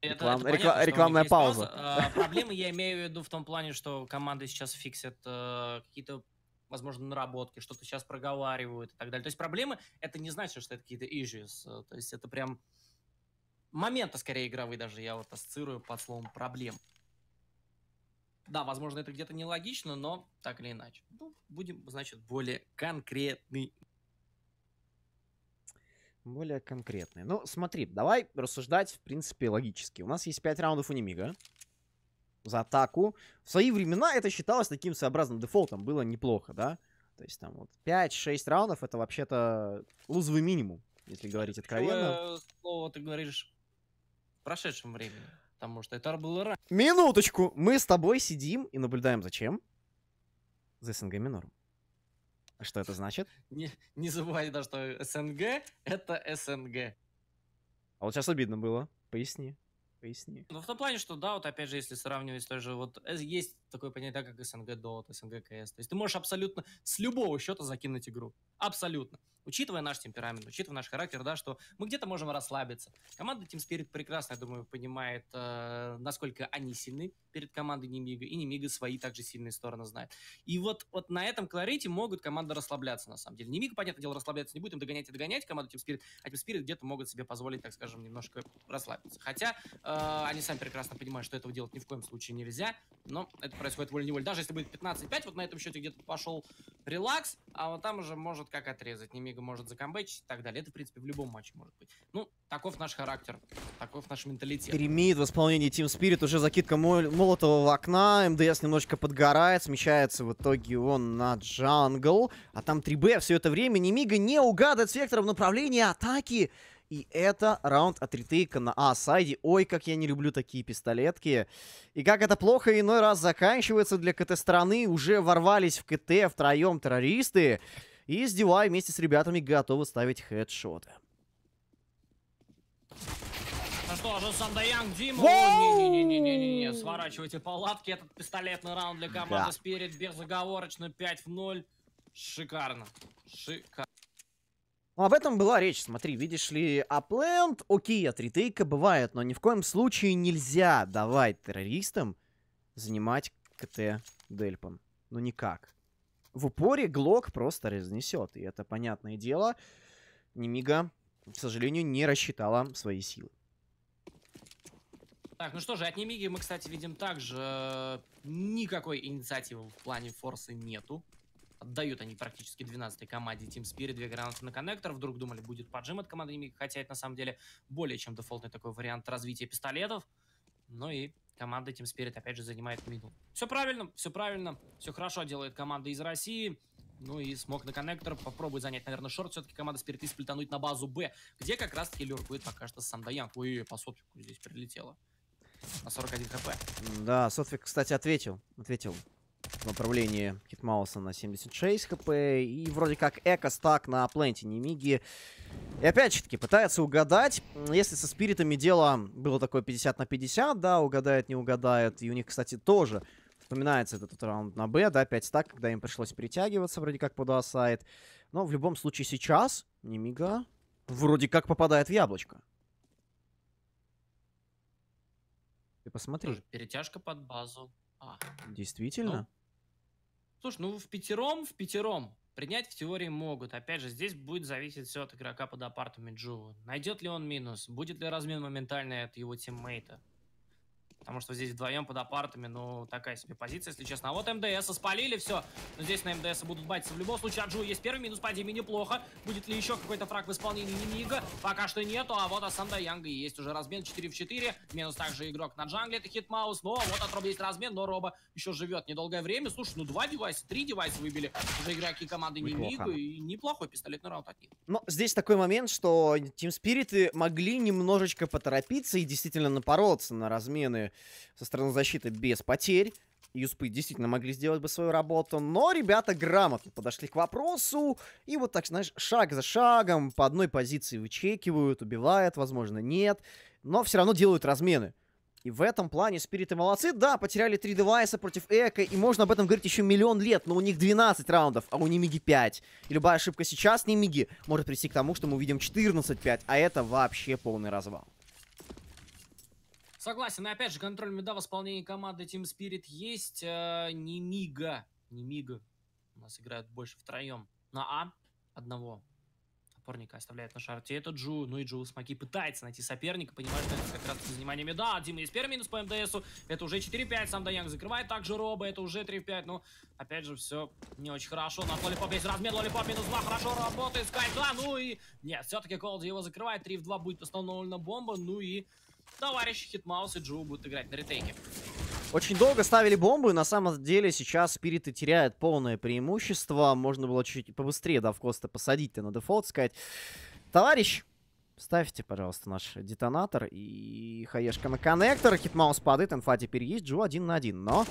Это, Реклам... это понятно, рекла... рекламная пауза. пауза. А, [laughs] проблемы я имею в виду в том плане, что команды сейчас фиксят э, какие-то возможно, наработки, что-то сейчас проговаривают и так далее. То есть проблемы, это не значит, что это какие-то issues. Э, то есть это прям моменты, скорее, игровые даже я вот ассоциирую под словом проблем. Да, возможно, это где-то нелогично, но так или иначе. Ну, будем, значит, более конкретны. Более конкретные. Ну, смотри, давай рассуждать, в принципе, логически. У нас есть 5 раундов унимига за атаку. В свои времена это считалось таким своеобразным дефолтом. Было неплохо, да? То есть там вот 5-6 раундов это вообще-то лузовый минимум, если говорить откровенно. Какое слово ты говоришь в прошедшем времени? Потому что это было раньше. Минуточку! Мы с тобой сидим и наблюдаем за чем? За СНГ минором. Что это значит? Не, не забывай, да, что СНГ — это СНГ. А вот сейчас обидно было. Поясни. Поясни. Ну, в том плане, что да, вот опять же, если сравнивать тоже, вот э, есть такое понятие, как СНГ DOT, СНГ КС. То есть ты можешь абсолютно с любого счета закинуть игру. Абсолютно учитывая наш темперамент, учитывая наш характер, да, что мы где-то можем расслабиться. Команда Team Spirit прекрасно, я думаю, понимает, э, насколько они сильны перед командой Немига, и Немига свои также сильные стороны знает. И вот, вот на этом колорите могут команды расслабляться, на самом деле. Немига, понятное дело, расслабляться не будет, им догонять и догонять команду Team Spirit, а Team Spirit где-то могут себе позволить, так скажем, немножко расслабиться. Хотя э, они сами прекрасно понимают, что этого делать ни в коем случае нельзя, но это происходит волей-неволей. Даже если будет 15-5, вот на этом счете где-то пошел релакс, а вот там уже может как отрезать. Немига соперника может закомбечить и так далее. Это, в принципе, в любом матче может быть. Ну, таков наш характер, таков наш менталитет. Гремит в исполнении Team Spirit, уже закидка молотого в окна, МДС немножечко подгорает, смещается в итоге он на джангл, а там 3Б все это время Немига не угадает с вектором направления атаки. И это раунд от ретейка на А-сайде. Ой, как я не люблю такие пистолетки. И как это плохо иной раз заканчивается для КТ-страны. Уже ворвались в КТ втроем террористы. И с DY вместе с ребятами готовы ставить хедшоты. Ну что же, Сандаянг, Дима, не-не-не-не-не, сворачивайте палатки, этот пистолетный раунд для команды да. Спирит безоговорочно 5 в 0. Шикарно, шикарно. Ну, об этом была речь, смотри, видишь ли, аплент, окей, от ретейка бывает, но ни в коем случае нельзя давать террористам занимать КТ Дельпом. Ну никак в упоре Глок просто разнесет. И это понятное дело. Немига, к сожалению, не рассчитала свои силы. Так, ну что же, от Немиги мы, кстати, видим также э, никакой инициативы в плане форсы нету. Отдают они практически 12-й команде Team Spirit две гранаты на коннектор. Вдруг думали, будет поджим от команды Немиги, хотя это на самом деле более чем дефолтный такой вариант развития пистолетов. Ну и Команда Team Spirit опять же занимает мину Все правильно, все правильно. Все хорошо делает команда из России. Ну и смог на коннектор. попробовать занять, наверное, шорт. Все-таки команда Spirit сплитануть на базу Б, где как раз киллер лёркует пока что Сандаянг. Ой, по сотфику здесь прилетело. На 41 хп. Да, Сотфик, кстати, ответил. Ответил в направлении Хитмауса на 76 хп. И вроде как эко-стак на пленте Немиги. И опять же таки пытается угадать. Если со спиритами дело было такое 50 на 50, да, угадает, не угадает. И у них, кстати, тоже вспоминается этот раунд на Б, да, 5 стак, когда им пришлось притягиваться вроде как под асайд. Но в любом случае сейчас Немига вроде как попадает в яблочко. Ты посмотри. Тоже перетяжка под базу. А. Действительно? Ну. Слушай, ну в пятером, в пятером принять в теории могут. Опять же, здесь будет зависеть все от игрока под апартами Джу. Найдет ли он минус, будет ли размен моментальный от его тиммейта. Потому что здесь вдвоем под апартами, ну, такая себе позиция, если честно. А вот МДС спалили, все. Но здесь на МДС будут батиться. В любом случае, Аджу есть первый минус по Диме, неплохо. Будет ли еще какой-то фраг в исполнении Немига? Пока что нету, а вот Асанда Янга есть уже размен 4 в 4. Минус также игрок на джангле, это Хитмаус. Но вот от Роба есть размен, но Роба еще живет недолгое время. Слушай, ну два девайса, три девайса выбили уже игроки команды Немига И неплохой пистолетный раунд от них. Но здесь такой момент, что Team Spirit могли немножечко поторопиться и действительно напороться на размены со стороны защиты без потерь. Юспы действительно могли сделать бы свою работу, но ребята грамотно подошли к вопросу, и вот так, знаешь, шаг за шагом по одной позиции вычекивают, убивают, возможно, нет, но все равно делают размены. И в этом плане спириты молодцы. Да, потеряли три девайса против Эко, и можно об этом говорить еще миллион лет, но у них 12 раундов, а у Немиги 5. И любая ошибка сейчас Немиги может прийти к тому, что мы увидим 14-5, а это вообще полный развал. Согласен. И опять же, контроль меда в исполнении команды Team Spirit есть. Э, не Мига. Не Мига. У нас играют больше втроем. На А одного опорника оставляет на шарте. Это Джу. Ну и Джу Смоки пытается найти соперника. Понимает, что это как раз без внимания меда. А Дима Испер минус по МДСу. Это уже 4-5. Сам Даянг закрывает. Также Роба. Это уже 3-5. Но ну, опять же все не очень хорошо. На Лолипоп есть размер. Лолипоп минус 2. Хорошо работает. Скайп 2. Ну и... Нет, все-таки Колди его закрывает. 3 в 2 будет установлена бомба. Ну и Товарищи, Хитмаус и Джу будут играть на ретейке. Очень долго ставили бомбы, на самом деле сейчас спириты теряют полное преимущество. Можно было чуть побыстрее коста посадить-то на дефолт, сказать, товарищ, ставьте, пожалуйста, наш детонатор и хаешка на коннектор. Хитмаус падает, инфа теперь есть, Джо один на один, но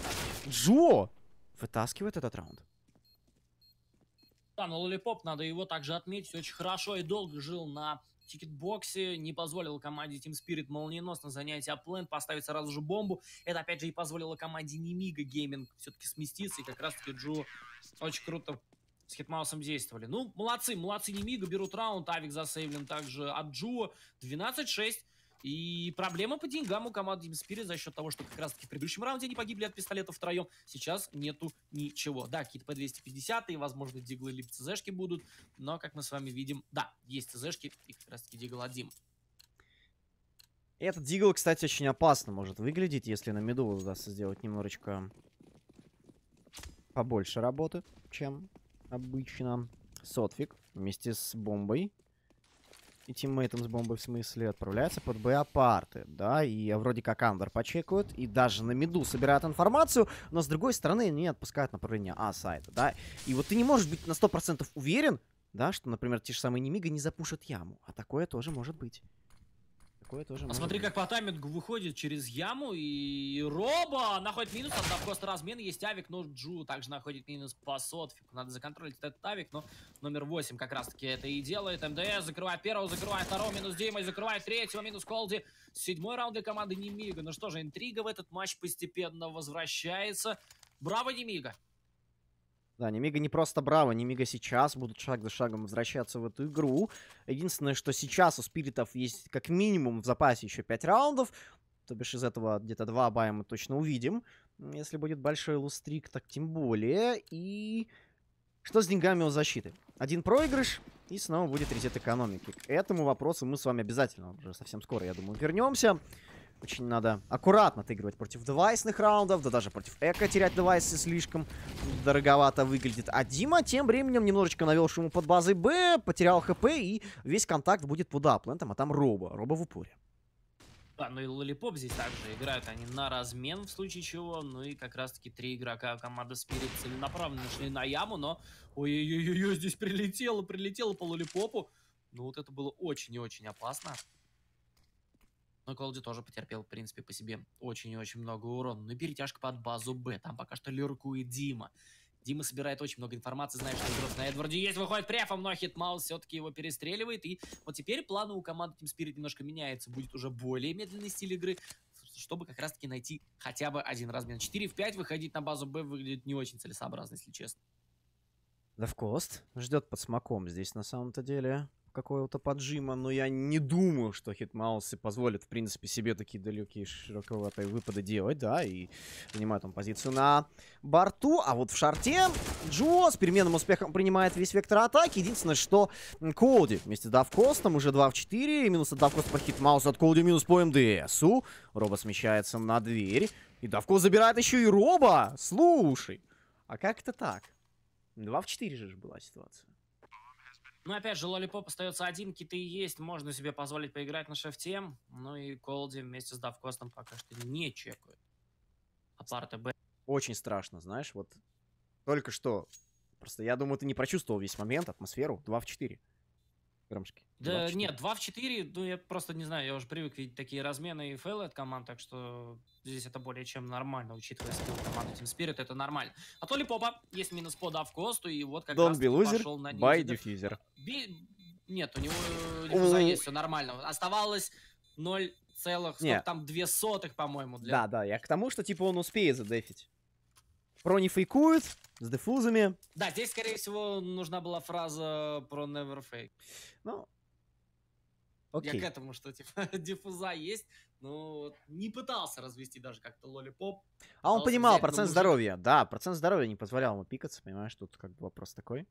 Джо вытаскивает этот раунд. Да, но Лолипоп, надо его также отметить, очень хорошо и долго жил на тикетбоксе, не позволило команде Team Spirit молниеносно занять Апленд, поставить сразу же бомбу. Это, опять же, и позволило команде Немига Гейминг все-таки сместиться, и как раз-таки Джо очень круто с Хитмаусом действовали. Ну, молодцы, молодцы Немига, берут раунд, Авик засейвлен также от Джо 12-6. И проблема по деньгам у команды Team за счет того, что как раз-таки в предыдущем раунде они погибли от пистолетов втроем. Сейчас нету ничего. Да, какие-то P250, и, возможно, диглы либо ЦЗшки будут. Но, как мы с вами видим, да, есть ЦЗшки и как раз-таки дигл один. Этот дигл, кстати, очень опасно может выглядеть, если на меду удастся сделать немножечко побольше работы, чем обычно. Сотфик вместе с бомбой и тиммейтом с бомбой в смысле отправляется под б да, и вроде как Андер почекают, и даже на меду собирают информацию, но с другой стороны они отпускают направление А-сайта, да, и вот ты не можешь быть на 100% уверен, да, что, например, те же самые Немига не запушат яму, а такое тоже может быть. Такое тоже А смотри, быть. как по таймингу выходит через яму, и Робо находит минус, отдав просто размен, есть Авик, но Джу также находит минус по сотфику. Надо законтролить этот Авик, но номер 8 как раз-таки это и делает. МДС закрывает первого, закрывает второго, минус Дима, закрывает третьего, минус Колди. Седьмой раунд для команды Немига. Ну что же, интрига в этот матч постепенно возвращается. Браво, Немига! Да, Немига не просто Браво, Немига сейчас будут шаг за шагом возвращаться в эту игру. Единственное, что сейчас у Спиритов есть как минимум в запасе еще 5 раундов, то бишь из этого где-то 2 бая мы точно увидим. Если будет большой лустрик, так тем более. И что с деньгами у защиты? Один проигрыш, и снова будет резет экономики. К этому вопросу мы с вами обязательно уже совсем скоро, я думаю, вернемся. Очень надо аккуратно отыгрывать против девайсных раундов, да даже против эко терять девайсы слишком дороговато выглядит. А Дима тем временем немножечко навел шуму под базой Б, потерял хп и весь контакт будет под аплентом, а там Роба, Роба в упоре. Да, ну и Лолипоп здесь также играют они на размен, в случае чего. Ну и как раз-таки три игрока команды Спирит целенаправленно шли на яму, но... Ой-ой-ой, здесь прилетело, прилетело по Лолипопу. Ну вот это было очень и очень опасно. Но Колди тоже потерпел, в принципе, по себе очень и очень много урона. Но ну перетяжка под базу Б. Там пока что лиркует Дима. Дима собирает очень много информации, знает, что игрок на Эдварде есть, выходит префом, но Хитмаус все-таки его перестреливает. И вот теперь планы у команды Team Spirit немножко меняются. Будет уже более медленный стиль игры, чтобы как раз-таки найти хотя бы один размен. 4 в 5 выходить на базу Б выглядит не очень целесообразно, если честно. Левкост ждет под смоком здесь на самом-то деле какого-то поджима, но я не думаю, что Хитмаусы позволят, в принципе, себе такие далекие широковатые выпады делать, да, и занимают там позицию на борту, а вот в шарте Джо с переменным успехом принимает весь вектор атаки, единственное, что Коуди вместе с Давкостом уже 2 в 4, минус от Давкоста по Хитмаусу от Коуди минус по МДСу, Роба смещается на дверь, и Давкост забирает еще и Роба, слушай, а как это так? 2 в 4 же была ситуация. Ну опять же, Лолипоп остается один, киты есть, можно себе позволить поиграть на шеф-тем. Ну и Колди вместе с Давкостом пока что не чекают. Апарты Б. Очень страшно, знаешь, вот только что. Просто я думаю, ты не прочувствовал весь момент, атмосферу 2 в 4. Рамшки? Да нет, 2 в 4, ну я просто не знаю, я уже привык видеть такие размены и фейлы от команд, так что здесь это более чем нормально, учитывая скилл команды Team Spirit, это нормально. А то ли попа, есть минус по косту и вот как Don't раз be loser, пошел на бай diffuser. Би... Нет, у него диффуза есть, все нормально. Оставалось 0 целых, сколько, там, две сотых, по-моему. Для... Да, да, я к тому, что, типа, он успеет задефить. Про не фейкуют, с дефузами. Да, здесь, скорее всего, нужна была фраза про never fake. Ну, Окей. Я к этому, что типа [laughs] дефуза есть, но не пытался развести даже как-то лолипоп. А он понимал процент здоровья, да, процент здоровья не позволял ему пикаться, понимаешь, тут как бы вопрос такой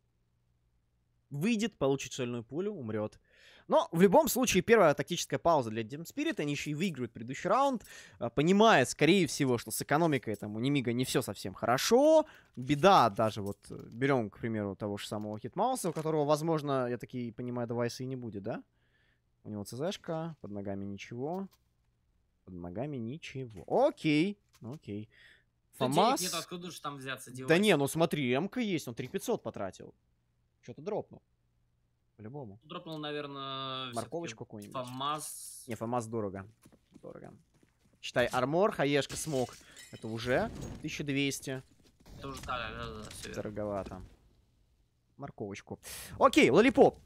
выйдет, получит сольную пулю, умрет. Но в любом случае первая тактическая пауза для Дем Спирит. Они еще и выигрывают предыдущий раунд, а, понимая, скорее всего, что с экономикой там у Немига не все совсем хорошо. Беда даже вот э, берем, к примеру, того же самого Хитмауса, у которого, возможно, я такие понимаю, девайса и не будет, да? У него ЦЗшка, под ногами ничего. Под ногами ничего. Окей, ну окей. Фомас... Нет, откуда же там взяться девайс? Да не, ну смотри, МК есть, он 3500 потратил что-то дропнул. По-любому. Дропнул, наверное, морковочку какую-нибудь. ФАМАС. Не, ФАМАС дорого. Дорого. Считай, армор, хаешка, смог. Это уже 1200. Это уже, да, да, да, да Дороговато. Морковочку. Окей, лолипоп.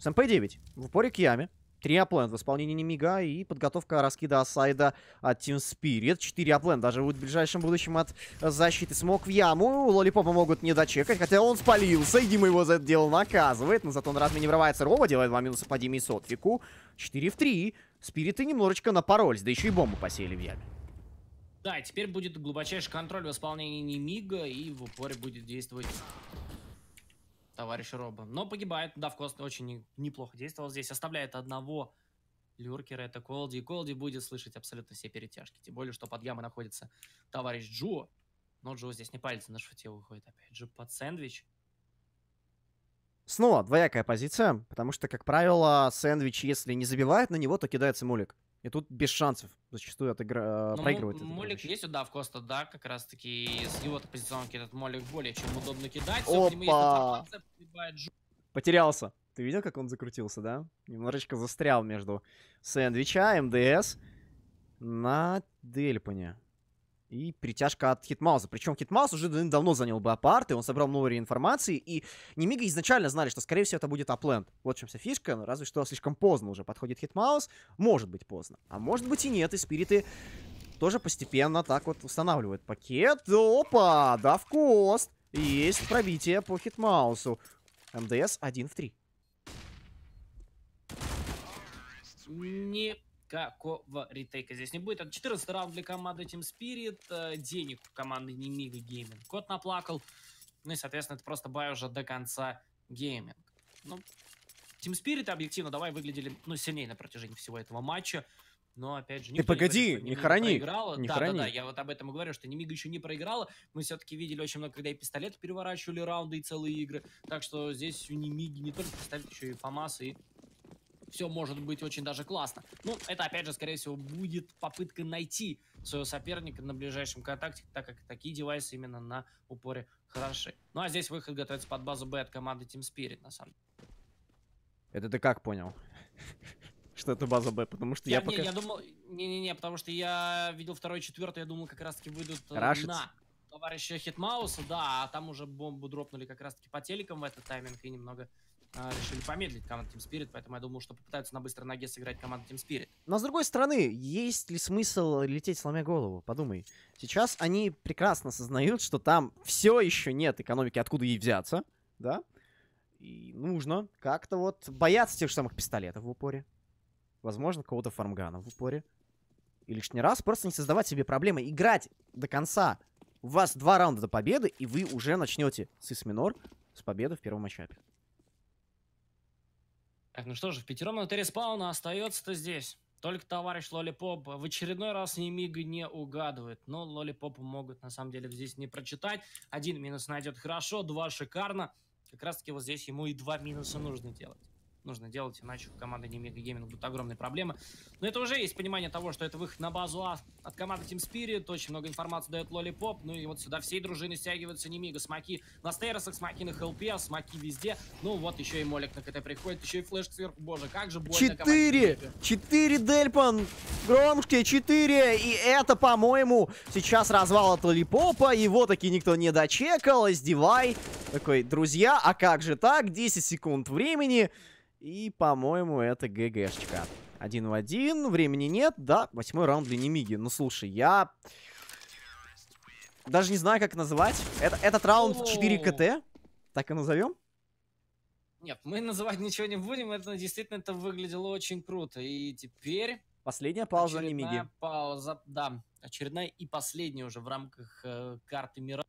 С МП-9. В упоре к яме. Три в исполнении Немига и подготовка раскида Асайда от Team Spirit. Четыре аплен даже в ближайшем будущем от э, защиты смог в яму. Лолипопа могут не дочекать, хотя он спалился, и Дима его за это дело наказывает. Но зато он размен не врывается. Рова делает два минуса по Диме и Сотфику. Четыре в три. Спириты немножечко напоролись, да еще и бомбу посеяли в яме. Да, теперь будет глубочайший контроль в исполнении Немига, и в упоре будет действовать товарищ Роба. Но погибает. Да, в Кост очень неплохо действовал здесь. Оставляет одного люркера, это Колди. И Колди будет слышать абсолютно все перетяжки. Тем более, что под ямой находится товарищ Джо. Но Джо здесь не палится на шуте выходит. Опять же, под сэндвич. Снова двоякая позиция, потому что, как правило, сэндвич, если не забивает на него, то кидается мулик. И тут без шансов зачастую отыгра... А, Но ну, проигрывает. Молик есть в Коста, да, как раз таки с его позиционки этот молик более чем удобно кидать. Опа! Потерялся. Ты видел, как он закрутился, да? Немножечко застрял между сэндвича, МДС эм на Дельпане и притяжка от Хитмауса. Причем Хитмаус уже давно занял бы апарт, и он собрал много информации, и Немига изначально знали, что, скорее всего, это будет Апленд. Вот в чем вся фишка, но разве что слишком поздно уже подходит Хитмаус. Может быть поздно, а может быть и нет, и Спириты тоже постепенно так вот устанавливают пакет. Опа, да в кост. Есть пробитие по Хитмаусу. МДС 1 в 3. Не никакого ретейка здесь не будет. Это 14 раунд для команды Team Spirit. Э, денег у команды Немига Гейминг кот наплакал. Ну и, соответственно, это просто бай уже до конца гейминг. Ну, Team Spirit объективно давай выглядели, ну, сильнее на протяжении всего этого матча. Но опять же, Ты погоди, говорит, не хорони. Проиграла. Не да, хорони. да, да, я вот об этом и говорю, что Немига еще не проиграла. Мы все-таки видели очень много, когда и пистолет переворачивали раунды, и целые игры. Так что здесь у Немиги не только пистолет, еще и фамас, и все может быть очень даже классно. Ну, это, опять же, скорее всего, будет попытка найти своего соперника на ближайшем контакте, так как такие девайсы именно на упоре хороши. Ну, а здесь выход готовится под базу Б от команды Team Spirit, на самом деле. Это ты как понял? [laughs] что это база Б, потому что я, я не, я думал... Не-не-не, потому что я видел второй, четвертый, я думал, как раз-таки выйдут э, Рашиц. на товарища Хитмауса, да, а там уже бомбу дропнули как раз-таки по телекам в этот тайминг и немного а, решили помедлить команду Team Spirit, поэтому я думаю, что попытаются на быстрой ноге сыграть команду Team Spirit. Но с другой стороны, есть ли смысл лететь сломя голову? Подумай. Сейчас они прекрасно осознают, что там все еще нет экономики, откуда ей взяться, да? И нужно как-то вот бояться тех же самых пистолетов в упоре. Возможно, кого-то фармгана в упоре. И лишний раз просто не создавать себе проблемы. Играть до конца. У вас два раунда до победы, и вы уже начнете с Исминор с победы в первом матчапе. Так, ну что же, в пятером на внутри спауна остается-то здесь. Только товарищ Лолипоп в очередной раз ни мига не угадывает. Но Лолипопа могут на самом деле здесь не прочитать. Один минус найдет хорошо, два шикарно. Как раз таки вот здесь ему и два минуса нужно делать нужно делать, иначе у команды не Мега Гейминг будут огромные проблемы. Но это уже есть понимание того, что это выход на базу А от команды Team Spirit. Очень много информации дает Лолипоп. Ну и вот сюда всей дружины стягиваются не Мега. Смоки на стейросах, смоки на ХЛП, а смоки везде. Ну вот еще и Молик на КТ приходит, еще и флеш сверху. Боже, как же больно Четыре! Четыре Дельпан! Громче, четыре! И это, по-моему, сейчас развал от Лолипопа. Его таки никто не дочекал. Издевай. Такой, друзья, а как же так? 10 секунд времени. И, по-моему, это ГГшечка. Один в один, времени нет, да, восьмой раунд для Немиги. Ну, слушай, я... Даже не знаю, как называть. Это, этот раунд 4 КТ, так и назовем? Нет, мы называть ничего не будем, это действительно это выглядело очень круто. И теперь... Последняя пауза Немиги. пауза, да, очередная и последняя уже в рамках э, карты мира.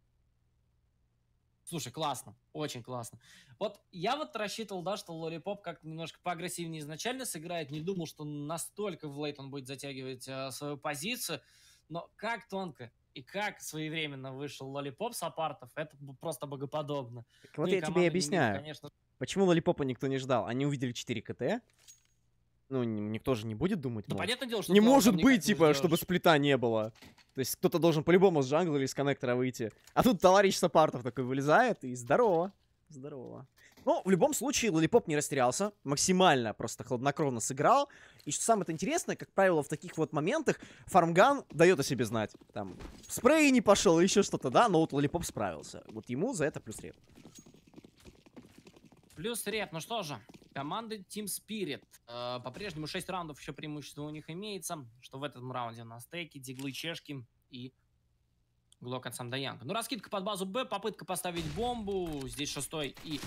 Слушай, классно, очень классно. Вот я вот рассчитывал, да, что Лолипоп как немножко поагрессивнее изначально сыграет, не думал, что настолько в лейт он будет затягивать э, свою позицию, но как тонко и как своевременно вышел Лолипоп с апартов, это просто богоподобно. Так вот ну, я тебе и объясняю, меня, конечно... почему Лолипопа никто не ждал. Они увидели 4 КТ, ну, никто же не будет думать. Да ну, может. понятное дело, что... Не может быть, типа, не чтобы сплита не было. То есть кто-то должен по-любому с джангла или с коннектора выйти. А тут товарищ Сапартов такой вылезает и здорово. Здорово. Ну, в любом случае, Лолипоп не растерялся, максимально просто хладнокровно сыграл. И что самое интересное, как правило, в таких вот моментах фармган дает о себе знать. Там спрей не пошел, еще что-то, да, но вот Лолипоп справился. Вот ему за это плюс реп. Плюс реп. Ну что же, команды Team Spirit. Э, По-прежнему 6 раундов еще преимущество у них имеется, что в этом раунде на стейки диглы чешки и Глок от Самдаянка. Ну, раскидка под базу Б, попытка поставить бомбу. Здесь шестой и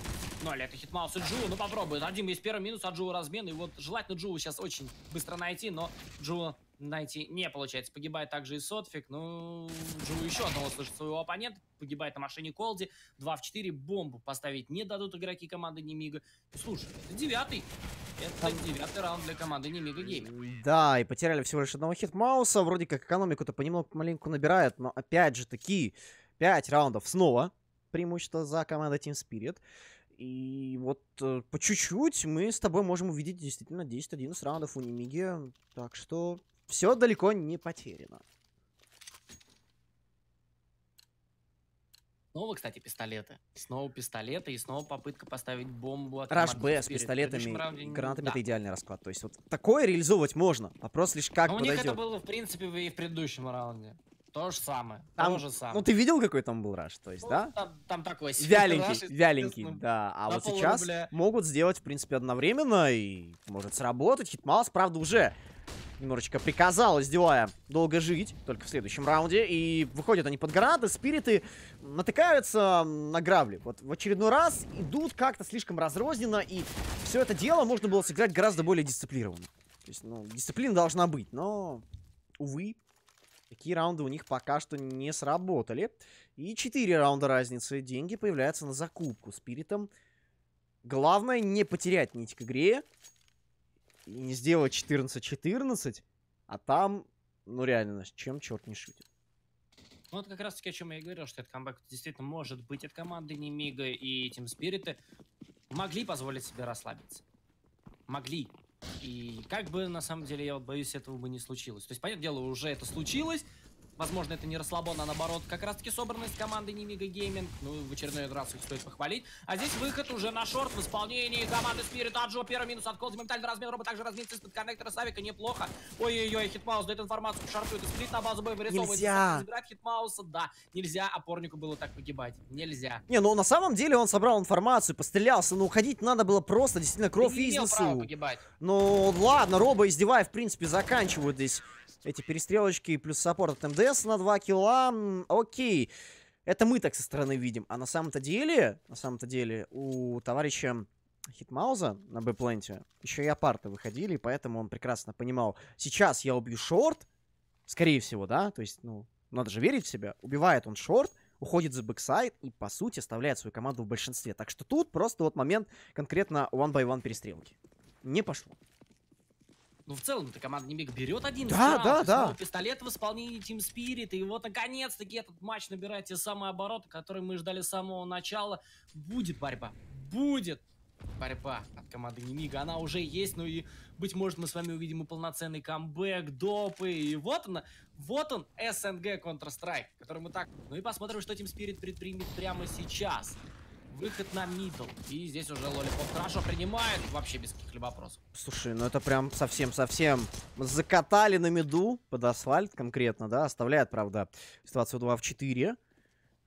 ноль. Это хитмаус и Джу. Ну, попробует. Один из первого минус, от Джу размен. И вот желательно Джу сейчас очень быстро найти, но Джу найти не получается. Погибает также и Сотфик. Ну, живу еще одного слышит своего оппонента. Погибает на машине Колди. 2 в 4. Бомбу поставить не дадут игроки команды Немига. Слушай, это девятый. Это девятый раунд для команды Немига Геймер. Да, и потеряли всего лишь одного хитмауса. Вроде как экономику-то понемногу маленько набирает, но опять же такие пять раундов снова преимущество за командой Team Spirit. И вот э, по чуть-чуть мы с тобой можем увидеть действительно 10-11 раундов у Немиги. Так что все далеко не потеряно. Снова, кстати, пистолеты. Снова пистолеты и снова попытка поставить бомбу. Раш Б с пистолетами, и гранатами да. это идеальный расклад. То есть вот такое реализовывать можно. Вопрос лишь как Но ну, подойдет. у них это было, в принципе, и в предыдущем раунде. То же самое. Там, то же самое. Ну, ты видел, какой там был раш, то есть, ну, да? Там, там такой Вяленький, раш, вяленький, да. А вот сейчас рубля. могут сделать, в принципе, одновременно и может сработать. Хитмаус, правда, уже Немножечко приказал, издевая, долго жить, только в следующем раунде. И выходят они под гранаты, спириты натыкаются на грабли. Вот в очередной раз идут как-то слишком разрозненно, и все это дело можно было сыграть гораздо более дисциплированно. То есть, ну, дисциплина должна быть, но, увы, такие раунды у них пока что не сработали. И 4 раунда разницы. Деньги появляются на закупку спиритом. Главное не потерять нить к игре и не сделать 14-14, а там, ну реально, чем черт не шутит. Ну, вот как раз таки, о чем я и говорил, что этот камбэк действительно может быть от команды Немига и Тим Спириты могли позволить себе расслабиться. Могли. И как бы, на самом деле, я вот боюсь, этого бы не случилось. То есть, понятное дело, уже это случилось, Возможно, это не расслабон, а наоборот, как раз-таки собранность команды Немига Гейминг. Ну, в очередной раз их стоит похвалить. А здесь выход уже на шорт в исполнении команды Спирит Аджо. Первый минус от Колза, моментальный размен, робот также разминится из-под коннектора Савика, неплохо. Ой-ой-ой, Хитмаус дает информацию, шартует и сплит на базу Б вырисовывает. Нельзя! Играть Хитмауса, да, нельзя, опорнику было так погибать, нельзя. Не, ну на самом деле он собрал информацию, пострелялся, но уходить надо было просто, действительно, кровь из погибать. Ну ладно, Роба Издевая, в принципе, заканчивают здесь эти перестрелочки, плюс саппорт от МДС на 2 килла. Окей. Это мы так со стороны видим. А на самом-то деле, на самом-то деле, у товарища Хитмауза на Б-пленте еще и апарты выходили, поэтому он прекрасно понимал, сейчас я убью шорт, скорее всего, да, то есть, ну, надо же верить в себя. Убивает он шорт, уходит за бэксайд и, по сути, оставляет свою команду в большинстве. Так что тут просто вот момент конкретно one-by-one one перестрелки. Не пошло. Ну, в целом, эта команда Немиг берет один да, раунд, да, да. пистолет в исполнении Team Spirit, и вот, наконец-таки, этот матч набирает те самые обороты, которые мы ждали с самого начала. Будет борьба, будет борьба от команды Немига. Она уже есть, ну и, быть может, мы с вами увидим и полноценный камбэк, допы. И вот она, вот он, СНГ Counter-Strike, который мы так... Ну и посмотрим, что Team Spirit предпримет прямо сейчас. Выход на мидл. И здесь уже Лолипоп хорошо принимает. Вообще без каких-либо вопросов. Слушай, ну это прям совсем-совсем закатали на меду под асфальт конкретно, да? Оставляет, правда, ситуацию 2 в 4.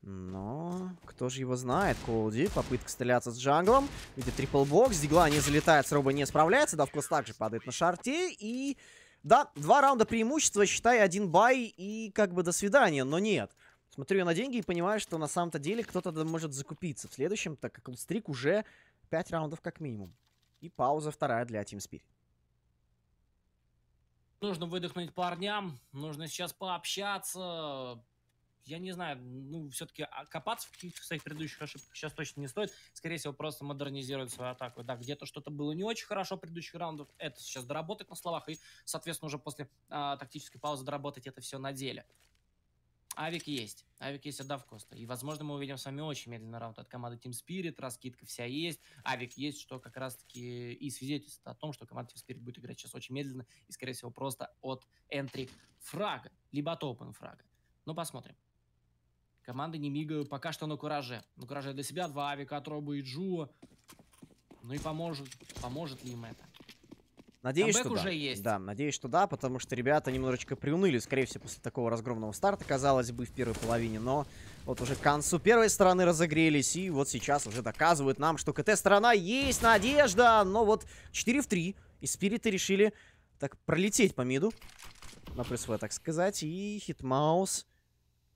Но кто же его знает? Колди попытка стреляться с джанглом. Видит триплбокс, Дигла не залетает, с Роба не справляется. Давклас также падает на шарте. И да, два раунда преимущества, считай, один бай и как бы до свидания. Но нет смотрю я на деньги и понимаю, что на самом-то деле кто-то может закупиться в следующем, так как Лстрик уже 5 раундов как минимум. И пауза вторая для Team Spirit. Нужно выдохнуть парням, нужно сейчас пообщаться. Я не знаю, ну, все-таки а копаться в каких-то своих предыдущих ошибках сейчас точно не стоит. Скорее всего, просто модернизировать свою атаку. Да, где-то что-то было не очень хорошо в предыдущих раундах, Это сейчас доработать на словах и, соответственно, уже после а, тактической паузы доработать это все на деле. Авик есть. Авик есть отдав Коста. И, возможно, мы увидим с вами очень медленный раунд от команды Team Spirit. Раскидка вся есть. Авик есть, что как раз-таки и свидетельствует о том, что команда Team Spirit будет играть сейчас очень медленно и, скорее всего, просто от энтри фрага, либо от open фрага. Ну, посмотрим. Команды не мигают пока что на кураже. На кураже для себя два Авика от Роба и Джуо. Ну и поможет, поможет ли им это? Надеюсь, Камбэк что уже да. есть. Да, надеюсь, что да, потому что ребята немножечко приуныли, скорее всего, после такого разгромного старта, казалось бы, в первой половине, но вот уже к концу первой стороны разогрелись, и вот сейчас уже доказывают нам, что КТ-сторона есть надежда, но вот 4 в 3, и спириты решили так пролететь по миду, на плюс В, так сказать, и хитмаус.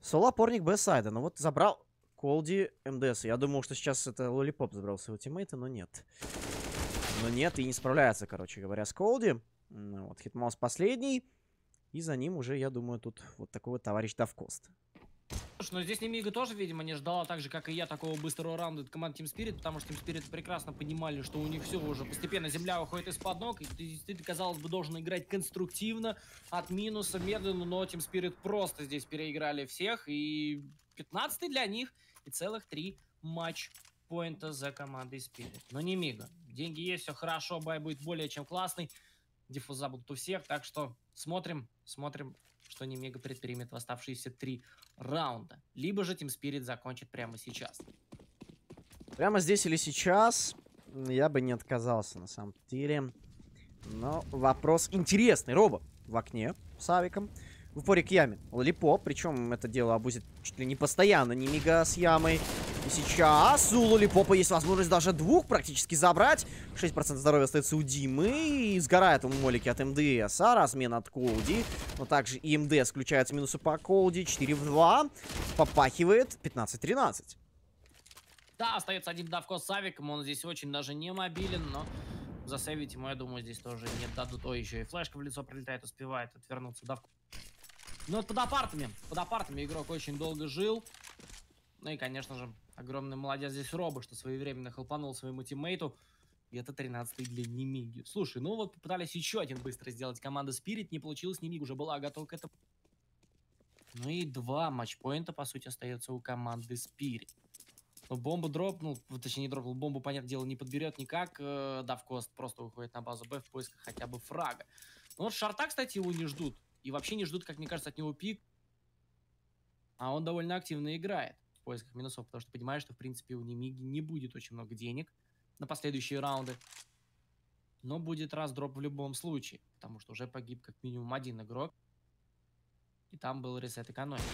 Соло-опорник Б-сайда, но ну вот забрал Колди МДС. Я думал, что сейчас это Лолипоп забрал своего тиммейта, но Нет. Но нет, и не справляется, короче говоря, с Колди. Ну, вот, Хитмаус последний. И за ним уже, я думаю, тут вот такой вот товарищ Давкост. Слушай, ну здесь Немига тоже, видимо, не ждала, так же, как и я, такого быстрого раунда от команды Team Spirit, потому что Team Spirit прекрасно понимали, что у них все уже постепенно земля уходит из-под ног, и ты, ты, казалось бы, должен играть конструктивно, от минуса, медленно, но Team Spirit просто здесь переиграли всех, и 15 для них, и целых три матч-поинта за командой Spirit. Но Немига, Деньги есть, все хорошо, бай будет более чем классный. Диффуза будут у всех, так что смотрим, смотрим, что мега предпримет в оставшиеся три раунда. Либо же Team Spirit закончит прямо сейчас. Прямо здесь или сейчас я бы не отказался на самом деле. Но вопрос интересный. Робо в окне с авиком. В упоре к яме. Лолипоп, причем это дело обузит чуть ли не постоянно, не мига с ямой. И сейчас у Лолипопа есть возможность даже двух практически забрать. 6% здоровья остается у Димы. И сгорает он молики от МДС. А размен от Колди Но также и МДС включается минусы по Колди 4 в 2. Попахивает 15-13. Да, остается один давко с Савиком. Он здесь очень даже не мобилен, но засейвить ему, я думаю, здесь тоже не дадут. Ой, еще и флешка в лицо прилетает, успевает отвернуться давку. Ну но под апартами, под апартами игрок очень долго жил. Ну и, конечно же, Огромный молодец здесь Робо, что своевременно хлопанул своему тиммейту. И это 13-й для Немиги. Слушай, ну вот попытались еще один быстро сделать. Команда Спирит не получилось. Немиг уже была готова к этому. Ну и два матчпоинта, по сути, остается у команды Спирит. Но ну, бомбу дропнул, точнее не дропнул, бомбу, понятное дело, не подберет никак. Э, Давкост просто выходит на базу Б в поисках хотя бы фрага. Ну вот Шарта, кстати, его не ждут. И вообще не ждут, как мне кажется, от него пик. А он довольно активно играет поисках минусов, потому что понимаешь, что, в принципе, у Немиги не будет очень много денег на последующие раунды. Но будет раздроп в любом случае, потому что уже погиб как минимум один игрок. И там был ресет экономики.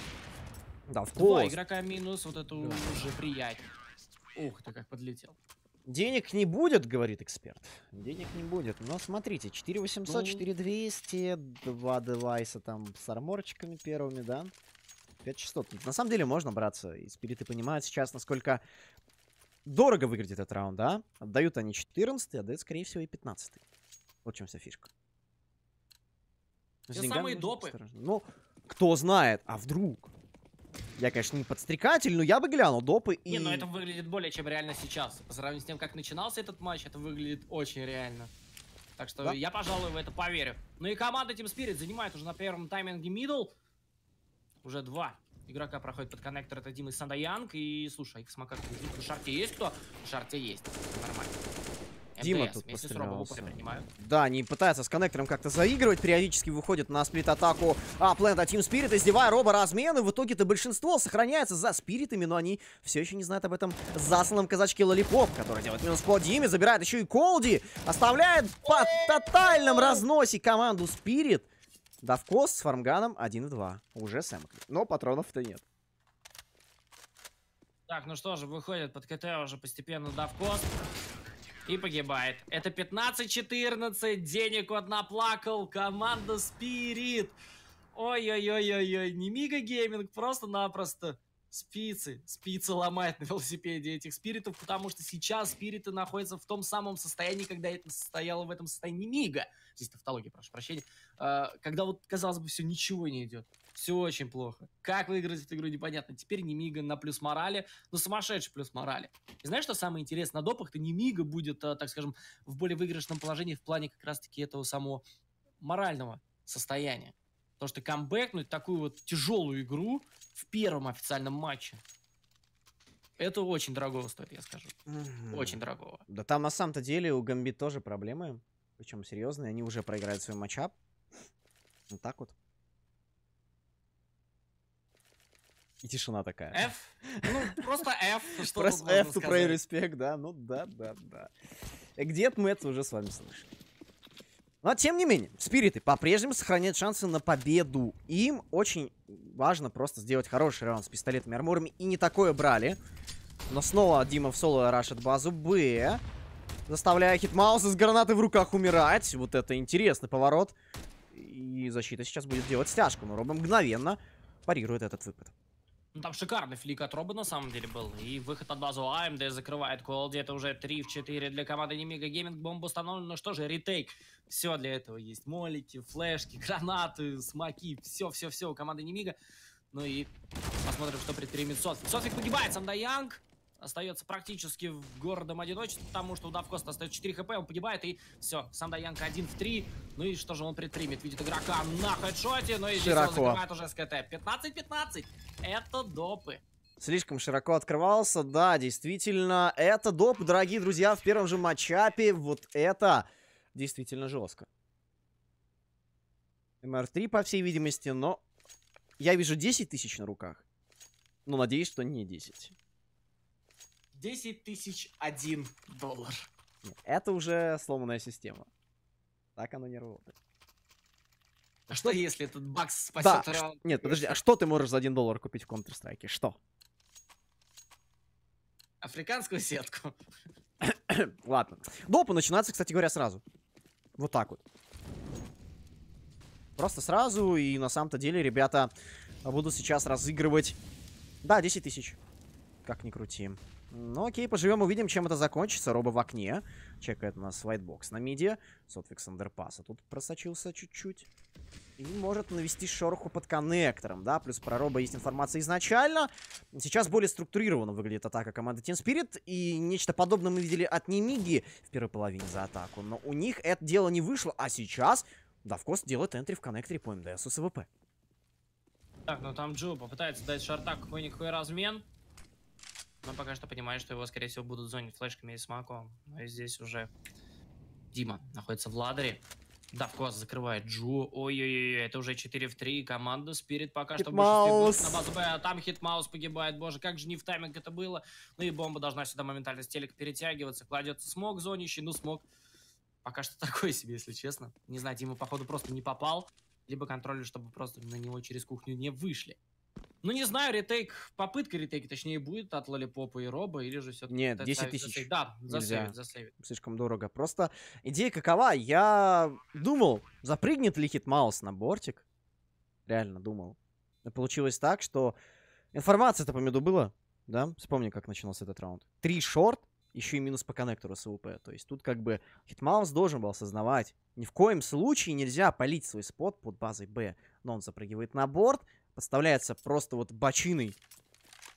Да, в Два игрока минус, вот это да. уже приятнее. Ух ты, как подлетел. Денег не будет, говорит эксперт. Денег не будет. Но смотрите, 4800, ну... 4200, два девайса там с арморчиками первыми, да? 5 часов. На самом деле можно браться. И спириты понимают сейчас, насколько дорого выглядит этот раунд, да? Отдают они 14 отдают, скорее всего, и 15 -й. Вот в чем вся фишка. Те самые допы. Ну, кто знает, а вдруг? Я, конечно, не подстрекатель, но я бы глянул допы и... Не, но это выглядит более чем реально сейчас. По сравнению с тем, как начинался этот матч, это выглядит очень реально. Так что да? я, пожалуй, в это поверю. Ну и команда Team Spirit занимает уже на первом тайминге мидл. Уже два игрока проходит под коннектор. Это Дима и Сандаянг. И, слушай, а их смока кружит. На шарте есть кто? в шарте есть. Нормально. Дима МТС, тут постреливался. Да, они пытаются с коннектором как-то заигрывать, периодически выходят на сплит-атаку а Плента Team Spirit, издевая Роба размены В итоге-то большинство сохраняется за спиритами, но они все еще не знают об этом засланном казачке Лолипоп, который делает минус по Диме, забирает еще и Колди, оставляет по тотальном разносе команду Спирит. Давкос с фармганом 1 и 2. Уже сэмокли. Но патронов-то нет. Так, ну что же, выходит под КТ уже постепенно Давкос. И погибает. Это 15-14. Денег вот наплакал. Команда Спирит. Ой-ой-ой-ой-ой. Не Мига Гейминг, просто-напросто спицы, спицы ломает на велосипеде этих спиритов, потому что сейчас спириты находятся в том самом состоянии, когда это состояло в этом состоянии Мига. Здесь тавтология, прошу прощения. А, когда вот, казалось бы, все ничего не идет. Все очень плохо. Как выиграть эту игру, непонятно. Теперь Немига на плюс морали, но сумасшедший плюс морали. И знаешь, что самое интересное? На допах-то Немига будет, а, так скажем, в более выигрышном положении в плане как раз-таки этого самого морального состояния. Потому что камбэкнуть такую вот тяжелую игру в первом официальном матче, это очень дорогого стоит, я скажу. Угу. Очень дорогого. Да там на самом-то деле у Гамбит тоже проблемы, причем серьезные. Они уже проиграют свой матчап. Вот так вот. И тишина такая. F? Ну, просто F. Просто F to pray respect, да? Ну да, да, да. Э, Где-то мы это уже с вами слышали. Но, тем не менее, спириты по-прежнему сохраняют шансы на победу. Им очень важно просто сделать хороший раунд с пистолетами арморами. И не такое брали. Но снова Дима в соло рашит базу Б. Заставляя Хитмауса с гранаты в руках умирать. Вот это интересный поворот. И защита сейчас будет делать стяжку, но Роба мгновенно парирует этот выпад. Ну, там шикарный флик от Роба на самом деле был. И выход от базу АМД закрывает Колди. Это уже 3 в 4 для команды Немига Гейминг. Бомба установлена. Ну что же, ретейк. Все для этого есть. Молики, флешки, [laughs] гранаты, смоки. Все-все-все у команды Немига. Ну и посмотрим, что предпримет Софик. Софик погибает, Сандоянг. Янг остается практически в городом одиночестве, потому что у Давкоста остается 4 хп, он погибает, и все, сам Даянка 1 в 3. Ну и что же он предпримет? Видит игрока на хедшоте, но ну и здесь он закрывает уже СКТ. 15-15, это допы. Слишком широко открывался, да, действительно, это доп, дорогие друзья, в первом же матчапе, вот это действительно жестко. МР-3, по всей видимости, но я вижу 10 тысяч на руках. Ну, надеюсь, что не 10. 10 тысяч один доллар. Это уже сломанная система. Так оно не работает. А что если этот бакс спасет да, раунд? Нет, подожди, а что ты можешь за 1 доллар купить в Counter-Strike? Что? Африканскую сетку. [coughs] Ладно. Допы начинаться, кстати говоря, сразу. Вот так вот. Просто сразу, и на самом-то деле, ребята, буду сейчас разыгрывать... Да, 10 тысяч. Как ни крути. Ну окей, поживем, увидим, чем это закончится. Роба в окне. Чекает у нас вайтбокс на миде. Сотфикс андерпаса тут просочился чуть-чуть. И может навести шороху под коннектором, да? Плюс про Роба есть информация изначально. Сейчас более структурированно выглядит атака команды Team Spirit. И нечто подобное мы видели от Немиги в первой половине за атаку. Но у них это дело не вышло. А сейчас Давкос делает энтри в коннекторе по МДСу с ВП. Так, ну там Джо попытается дать Шартак какой-никакой размен. Но пока что понимаю, что его, скорее всего, будут зонить флешками и смаком. Но ну и здесь уже Дима находится в ладере. Давкос закрывает Джу. Ой-ой-ой, это уже 4 в 3. Команда Спирит пока что больше на базу Б. А там Хитмаус погибает. Боже, как же не в тайминг это было. Ну и бомба должна сюда моментально с телек перетягиваться. Кладется смог зонищий. Ну, смог пока что [laughs] такой себе, если честно. Не знаю, Дима, походу, просто не попал. Либо контроль, чтобы просто на него через кухню не вышли. Ну, не знаю, ретейк, попытка ретейка, точнее, будет от Лолипопа и Роба, или же все-таки... Нет, 10 тысяч. Да, засейвит, засейвит. Слишком дорого. Просто идея какова? Я думал, запрыгнет ли Хитмаус на бортик. Реально думал. Но получилось так, что информация-то по меду была, да? Вспомни, как начинался этот раунд. Три шорт, еще и минус по коннектору с УП. То есть тут как бы Хитмаус должен был осознавать. Ни в коем случае нельзя палить свой спот под базой Б. Но он запрыгивает на борт, поставляется просто вот бочиной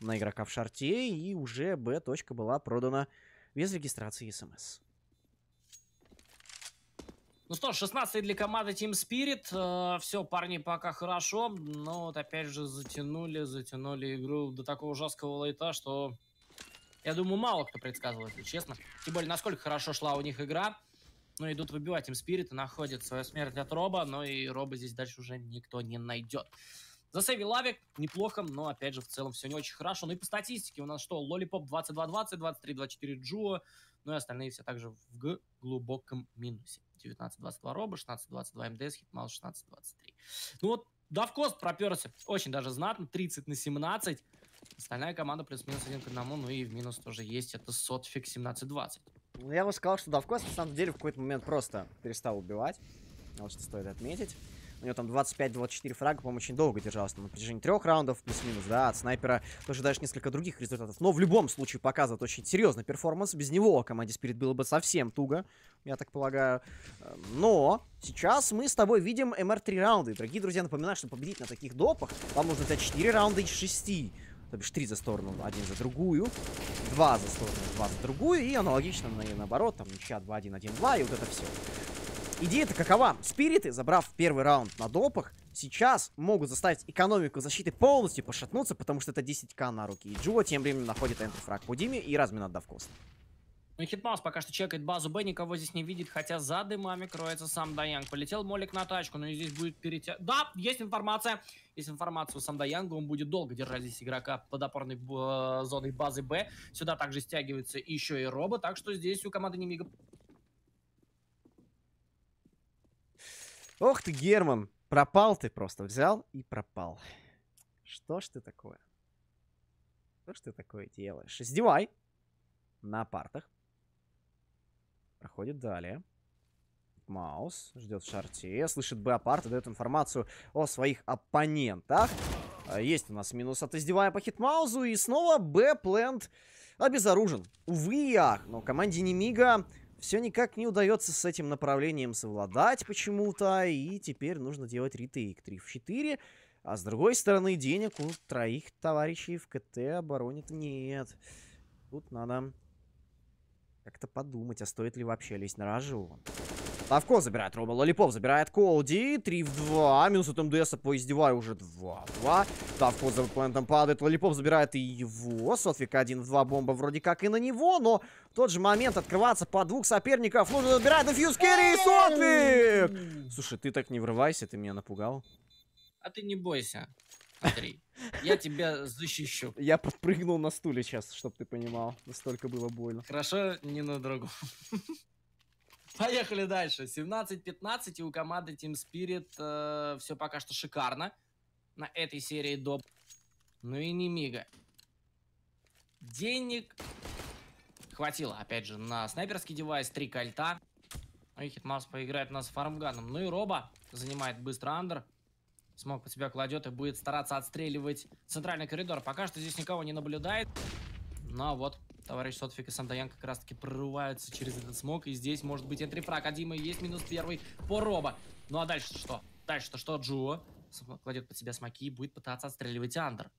на игрока в шарте, и уже Б точка была продана без регистрации СМС. Ну что ж, 16 для команды Team Spirit. Э, Все, парни, пока хорошо. Но ну вот опять же затянули, затянули игру до такого жесткого лайта, что я думаю, мало кто предсказывал, если честно. Тем более, насколько хорошо шла у них игра. Ну, идут выбивать Team Spirit и находят свою смерть от Роба. Но и Роба здесь дальше уже никто не найдет за Засейвил Лавик, неплохо, но, опять же, в целом все не очень хорошо. Ну и по статистике у нас что? Лолипоп 22-20, 23-24 Джуо, ну и остальные все также в г глубоком минусе. 19-22 Роба, 16-22 МДС, Хитмал 16-23. Ну вот, Давкост проперся очень даже знатно, 30 на 17. Остальная команда плюс-минус один к одному, ну и в минус тоже есть, это Сотфик 17-20. Ну, я бы сказал, что Давкост на самом деле в какой-то момент просто перестал убивать. Вот что стоит отметить. У него там 25-24 фрага, по-моему, очень долго держался на протяжении трех раундов, плюс-минус, да, от снайпера. Тоже даже несколько других результатов. Но в любом случае показывает очень серьезный перформанс. Без него команде Спирит было бы совсем туго, я так полагаю. Эм, но сейчас мы с тобой видим МР-3 раунды. Дорогие друзья, напоминаю, что победить на таких допах вам нужно взять 4 раунда из 6. То бишь 3 за сторону, один за другую. 2 за сторону, 2 за другую. И аналогично, наоборот, там ничья 2-1-1-2, и вот это все. Идея-то какова? Спириты, забрав первый раунд на допах, сейчас могут заставить экономику защиты полностью пошатнуться, потому что это 10к на руки. И Джуо а тем временем находит энтерфраг по Диме и размен отдав кост. Ну и Хитмаус пока что чекает базу Б, никого здесь не видит, хотя за дымами кроется сам Даянг. Полетел Молик на тачку, но ну и здесь будет перетя... Да, есть информация! Есть информация у сам Даянга, он будет долго держать здесь игрока под опорной э, зоной базы Б. Сюда также стягивается еще и Робо, так что здесь у команды Немига Ох ты, Герман, пропал ты просто. Взял и пропал. Что ж ты такое? Что ж ты такое делаешь? Издевай. На партах. Проходит далее. Маус ждет в шарте, слышит Б апарт и дает информацию о своих оппонентах. А, есть у нас минус от издевая по хитмаузу. И снова Б-плент обезоружен. Увы и но команде Немига все никак не удается с этим направлением совладать почему-то, и теперь нужно делать ретейк 3 в 4. А с другой стороны, денег у троих товарищей в КТ оборонит нет. Тут надо как-то подумать, а стоит ли вообще лезть на рожу? Лавко забирает Рома Лолипоп, забирает Колди, 3 в 2, минус от МДСа по издеваю уже 2 в 2. Лавко за плентом падает, Лолипоп забирает и его, Софик 1 в 2, бомба вроде как и на него, но в тот же момент открываться по двух соперников нужно забирать Дефьюз Керри и Софик! Слушай, ты так не врывайся, ты меня напугал. А ты не бойся. Смотри, я тебя защищу. Я подпрыгнул на стуле сейчас, чтобы ты понимал. Настолько было больно. Хорошо, не на другом. Поехали дальше. 17-15, и у команды Team Spirit э, все пока что шикарно. На этой серии доп. Ну и не мига. Денег хватило, опять же, на снайперский девайс. Три кольта. Ой, ну Хитмаус поиграет у нас с фармганом. Ну и Роба занимает быстро андер. Смог по себя кладет и будет стараться отстреливать центральный коридор. Пока что здесь никого не наблюдает. Ну а вот, товарищ Сотфик и Сандаян как раз-таки прорываются через этот смог. И здесь может быть энтрифраг. А Дима есть минус первый по Роба. Ну а дальше что? Дальше-то что, Джо? Кладет под себя смоки и будет пытаться отстреливать Андер.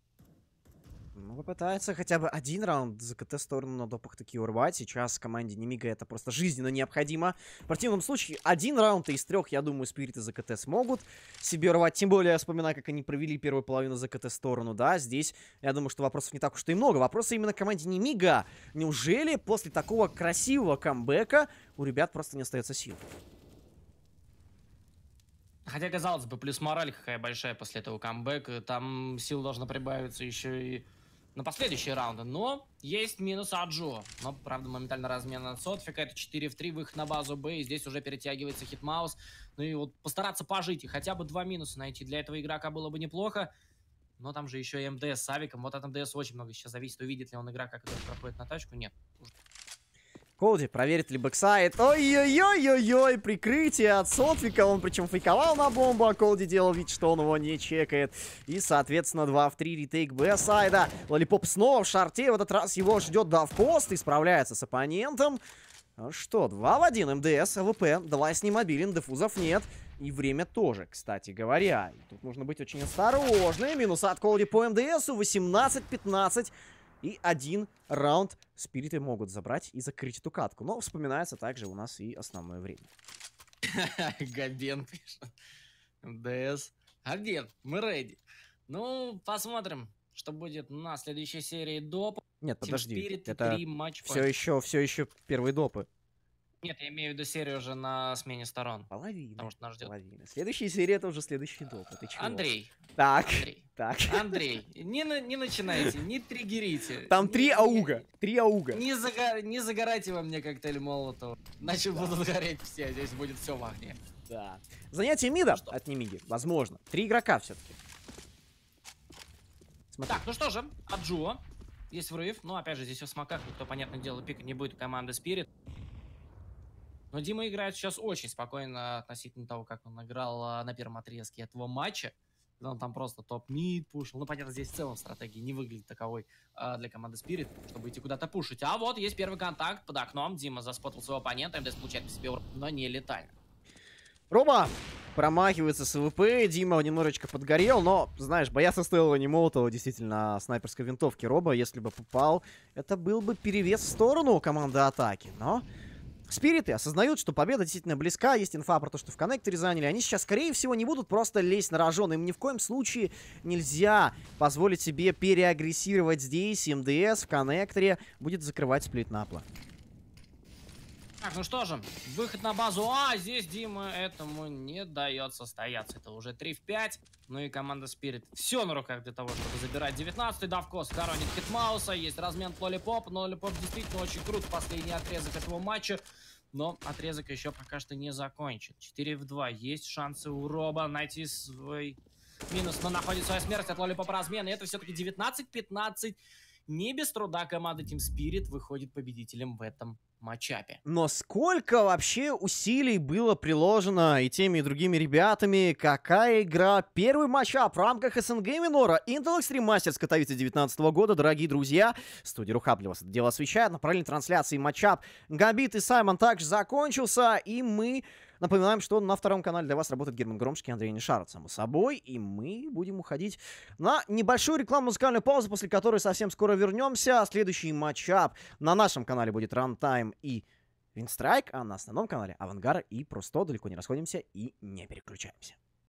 Ну, попытается хотя бы один раунд за КТ-сторону на допах таки урвать. Сейчас команде Немига это а просто жизненно необходимо. В противном случае, один раунд из трех, я думаю, спириты за КТ смогут себе урвать Тем более, я вспоминаю, как они провели первую половину за КТ-сторону, да. Здесь, я думаю, что вопросов не так уж и много. Вопросы именно команде Немига. Неужели после такого красивого камбэка у ребят просто не остается сил? Хотя, казалось бы, плюс мораль какая большая после этого камбэка. Там сил должно прибавиться еще и на последующие раунды. Но есть минус Аджо, Но, правда, моментально размен на Сотфика. Это 4 в 3, выход на базу Б. И здесь уже перетягивается Хитмаус. Ну и вот постараться пожить и хотя бы два минуса найти для этого игрока было бы неплохо. Но там же еще и МДС с Авиком. Вот от МДС очень много сейчас зависит. Увидит ли он игрока, который проходит на тачку. Нет. Коуди проверит ли бэксайд. Ой-ой-ой-ой-ой, прикрытие от Сотвика. Он причем фейковал на бомбу, а Коуди делал вид, что он его не чекает. И, соответственно, 2 в 3 ретейк Б-сайда. Лолипоп снова в шарте. В этот раз его ждет давпост и справляется с оппонентом. А что, 2 в 1 МДС, ЛВП. Давай с ним мобилен, дефузов нет. И время тоже, кстати говоря. тут нужно быть очень осторожным. Минус от Колди по МДСу 18-15. И один раунд спириты могут забрать и закрыть эту катку. Но вспоминается также у нас и основное время. [laughs] Габен пишет. МДС. Габен, мы рейди. Ну, посмотрим, что будет на следующей серии допа. Нет, подожди. это все еще, все еще первые допы. Нет, я имею в виду серию уже на смене сторон. Половина. Потому что нас ждет. Половина. Следующая серия это уже следующий доп. Андрей. Так. Андрей. Так. Андрей, не, не начинайте, не триггерите. Там три ауга, три ауга. Не, заго... не загорайте во мне коктейль Молотова, иначе да. будут гореть все, здесь будет все в огне. Да. Занятие мида ну, что? от Немиги, возможно. Три игрока все-таки. Так, ну что же, от Джуо. Есть врыв, но ну, опять же здесь все в смоках, никто, понятное дело, пика не будет команды Спирит. Но Дима играет сейчас очень спокойно относительно того, как он играл а, на первом отрезке этого матча он там просто топ-мид пушил. Ну, понятно, здесь в целом стратегии не выглядит таковой э, для команды Spirit, чтобы идти куда-то пушить. А вот есть первый контакт под окном. Дима заспотил своего оппонента, МДС получает по себе урон, но не летально. Роба промахивается с ВП, Дима немножечко подгорел, но, знаешь, бояться стоило не Молотова, действительно, а снайперской винтовки Роба, если бы попал, это был бы перевес в сторону команды атаки, но... Спириты осознают, что победа действительно близка, есть инфа про то, что в коннекторе заняли. Они сейчас, скорее всего, не будут просто лезть на рожон. Им ни в коем случае нельзя позволить себе переагрессировать здесь. МДС в коннекторе будет закрывать сплит на план. Так, ну что же, выход на базу А, здесь Дима этому не дает состояться. Это уже 3 в 5. Ну и команда Спирит все на руках для того, чтобы забирать 19 Давкос коронит Хитмауса, есть размен Лолипоп. Но Лолипоп действительно очень крут в последний отрезок этого матча. Но отрезок еще пока что не закончен. 4 в 2. Есть шансы у Роба найти свой минус. Но находит свою смерть от Лолипоп размена. И это все-таки 19-15. Не без труда команда Team Spirit выходит победителем в этом матчапе. Но сколько вообще усилий было приложено и теми, и другими ребятами? Какая игра? Первый матчап в рамках СНГ минора. Intel Extreme Masters 2019 19 года. Дорогие друзья, студия Рухаб для вас это дело освещает. на Направление трансляции матчап Габит и Саймон также закончился. И мы Напоминаем, что на втором канале для вас работает Герман Громшки и Андрей Нишаров, само собой. И мы будем уходить на небольшую рекламу-музыкальную паузу, после которой совсем скоро вернемся. А следующий матчап на нашем канале будет Runtime и Винстрайк, а на основном канале Авангара и Просто. Далеко не расходимся и не переключаемся.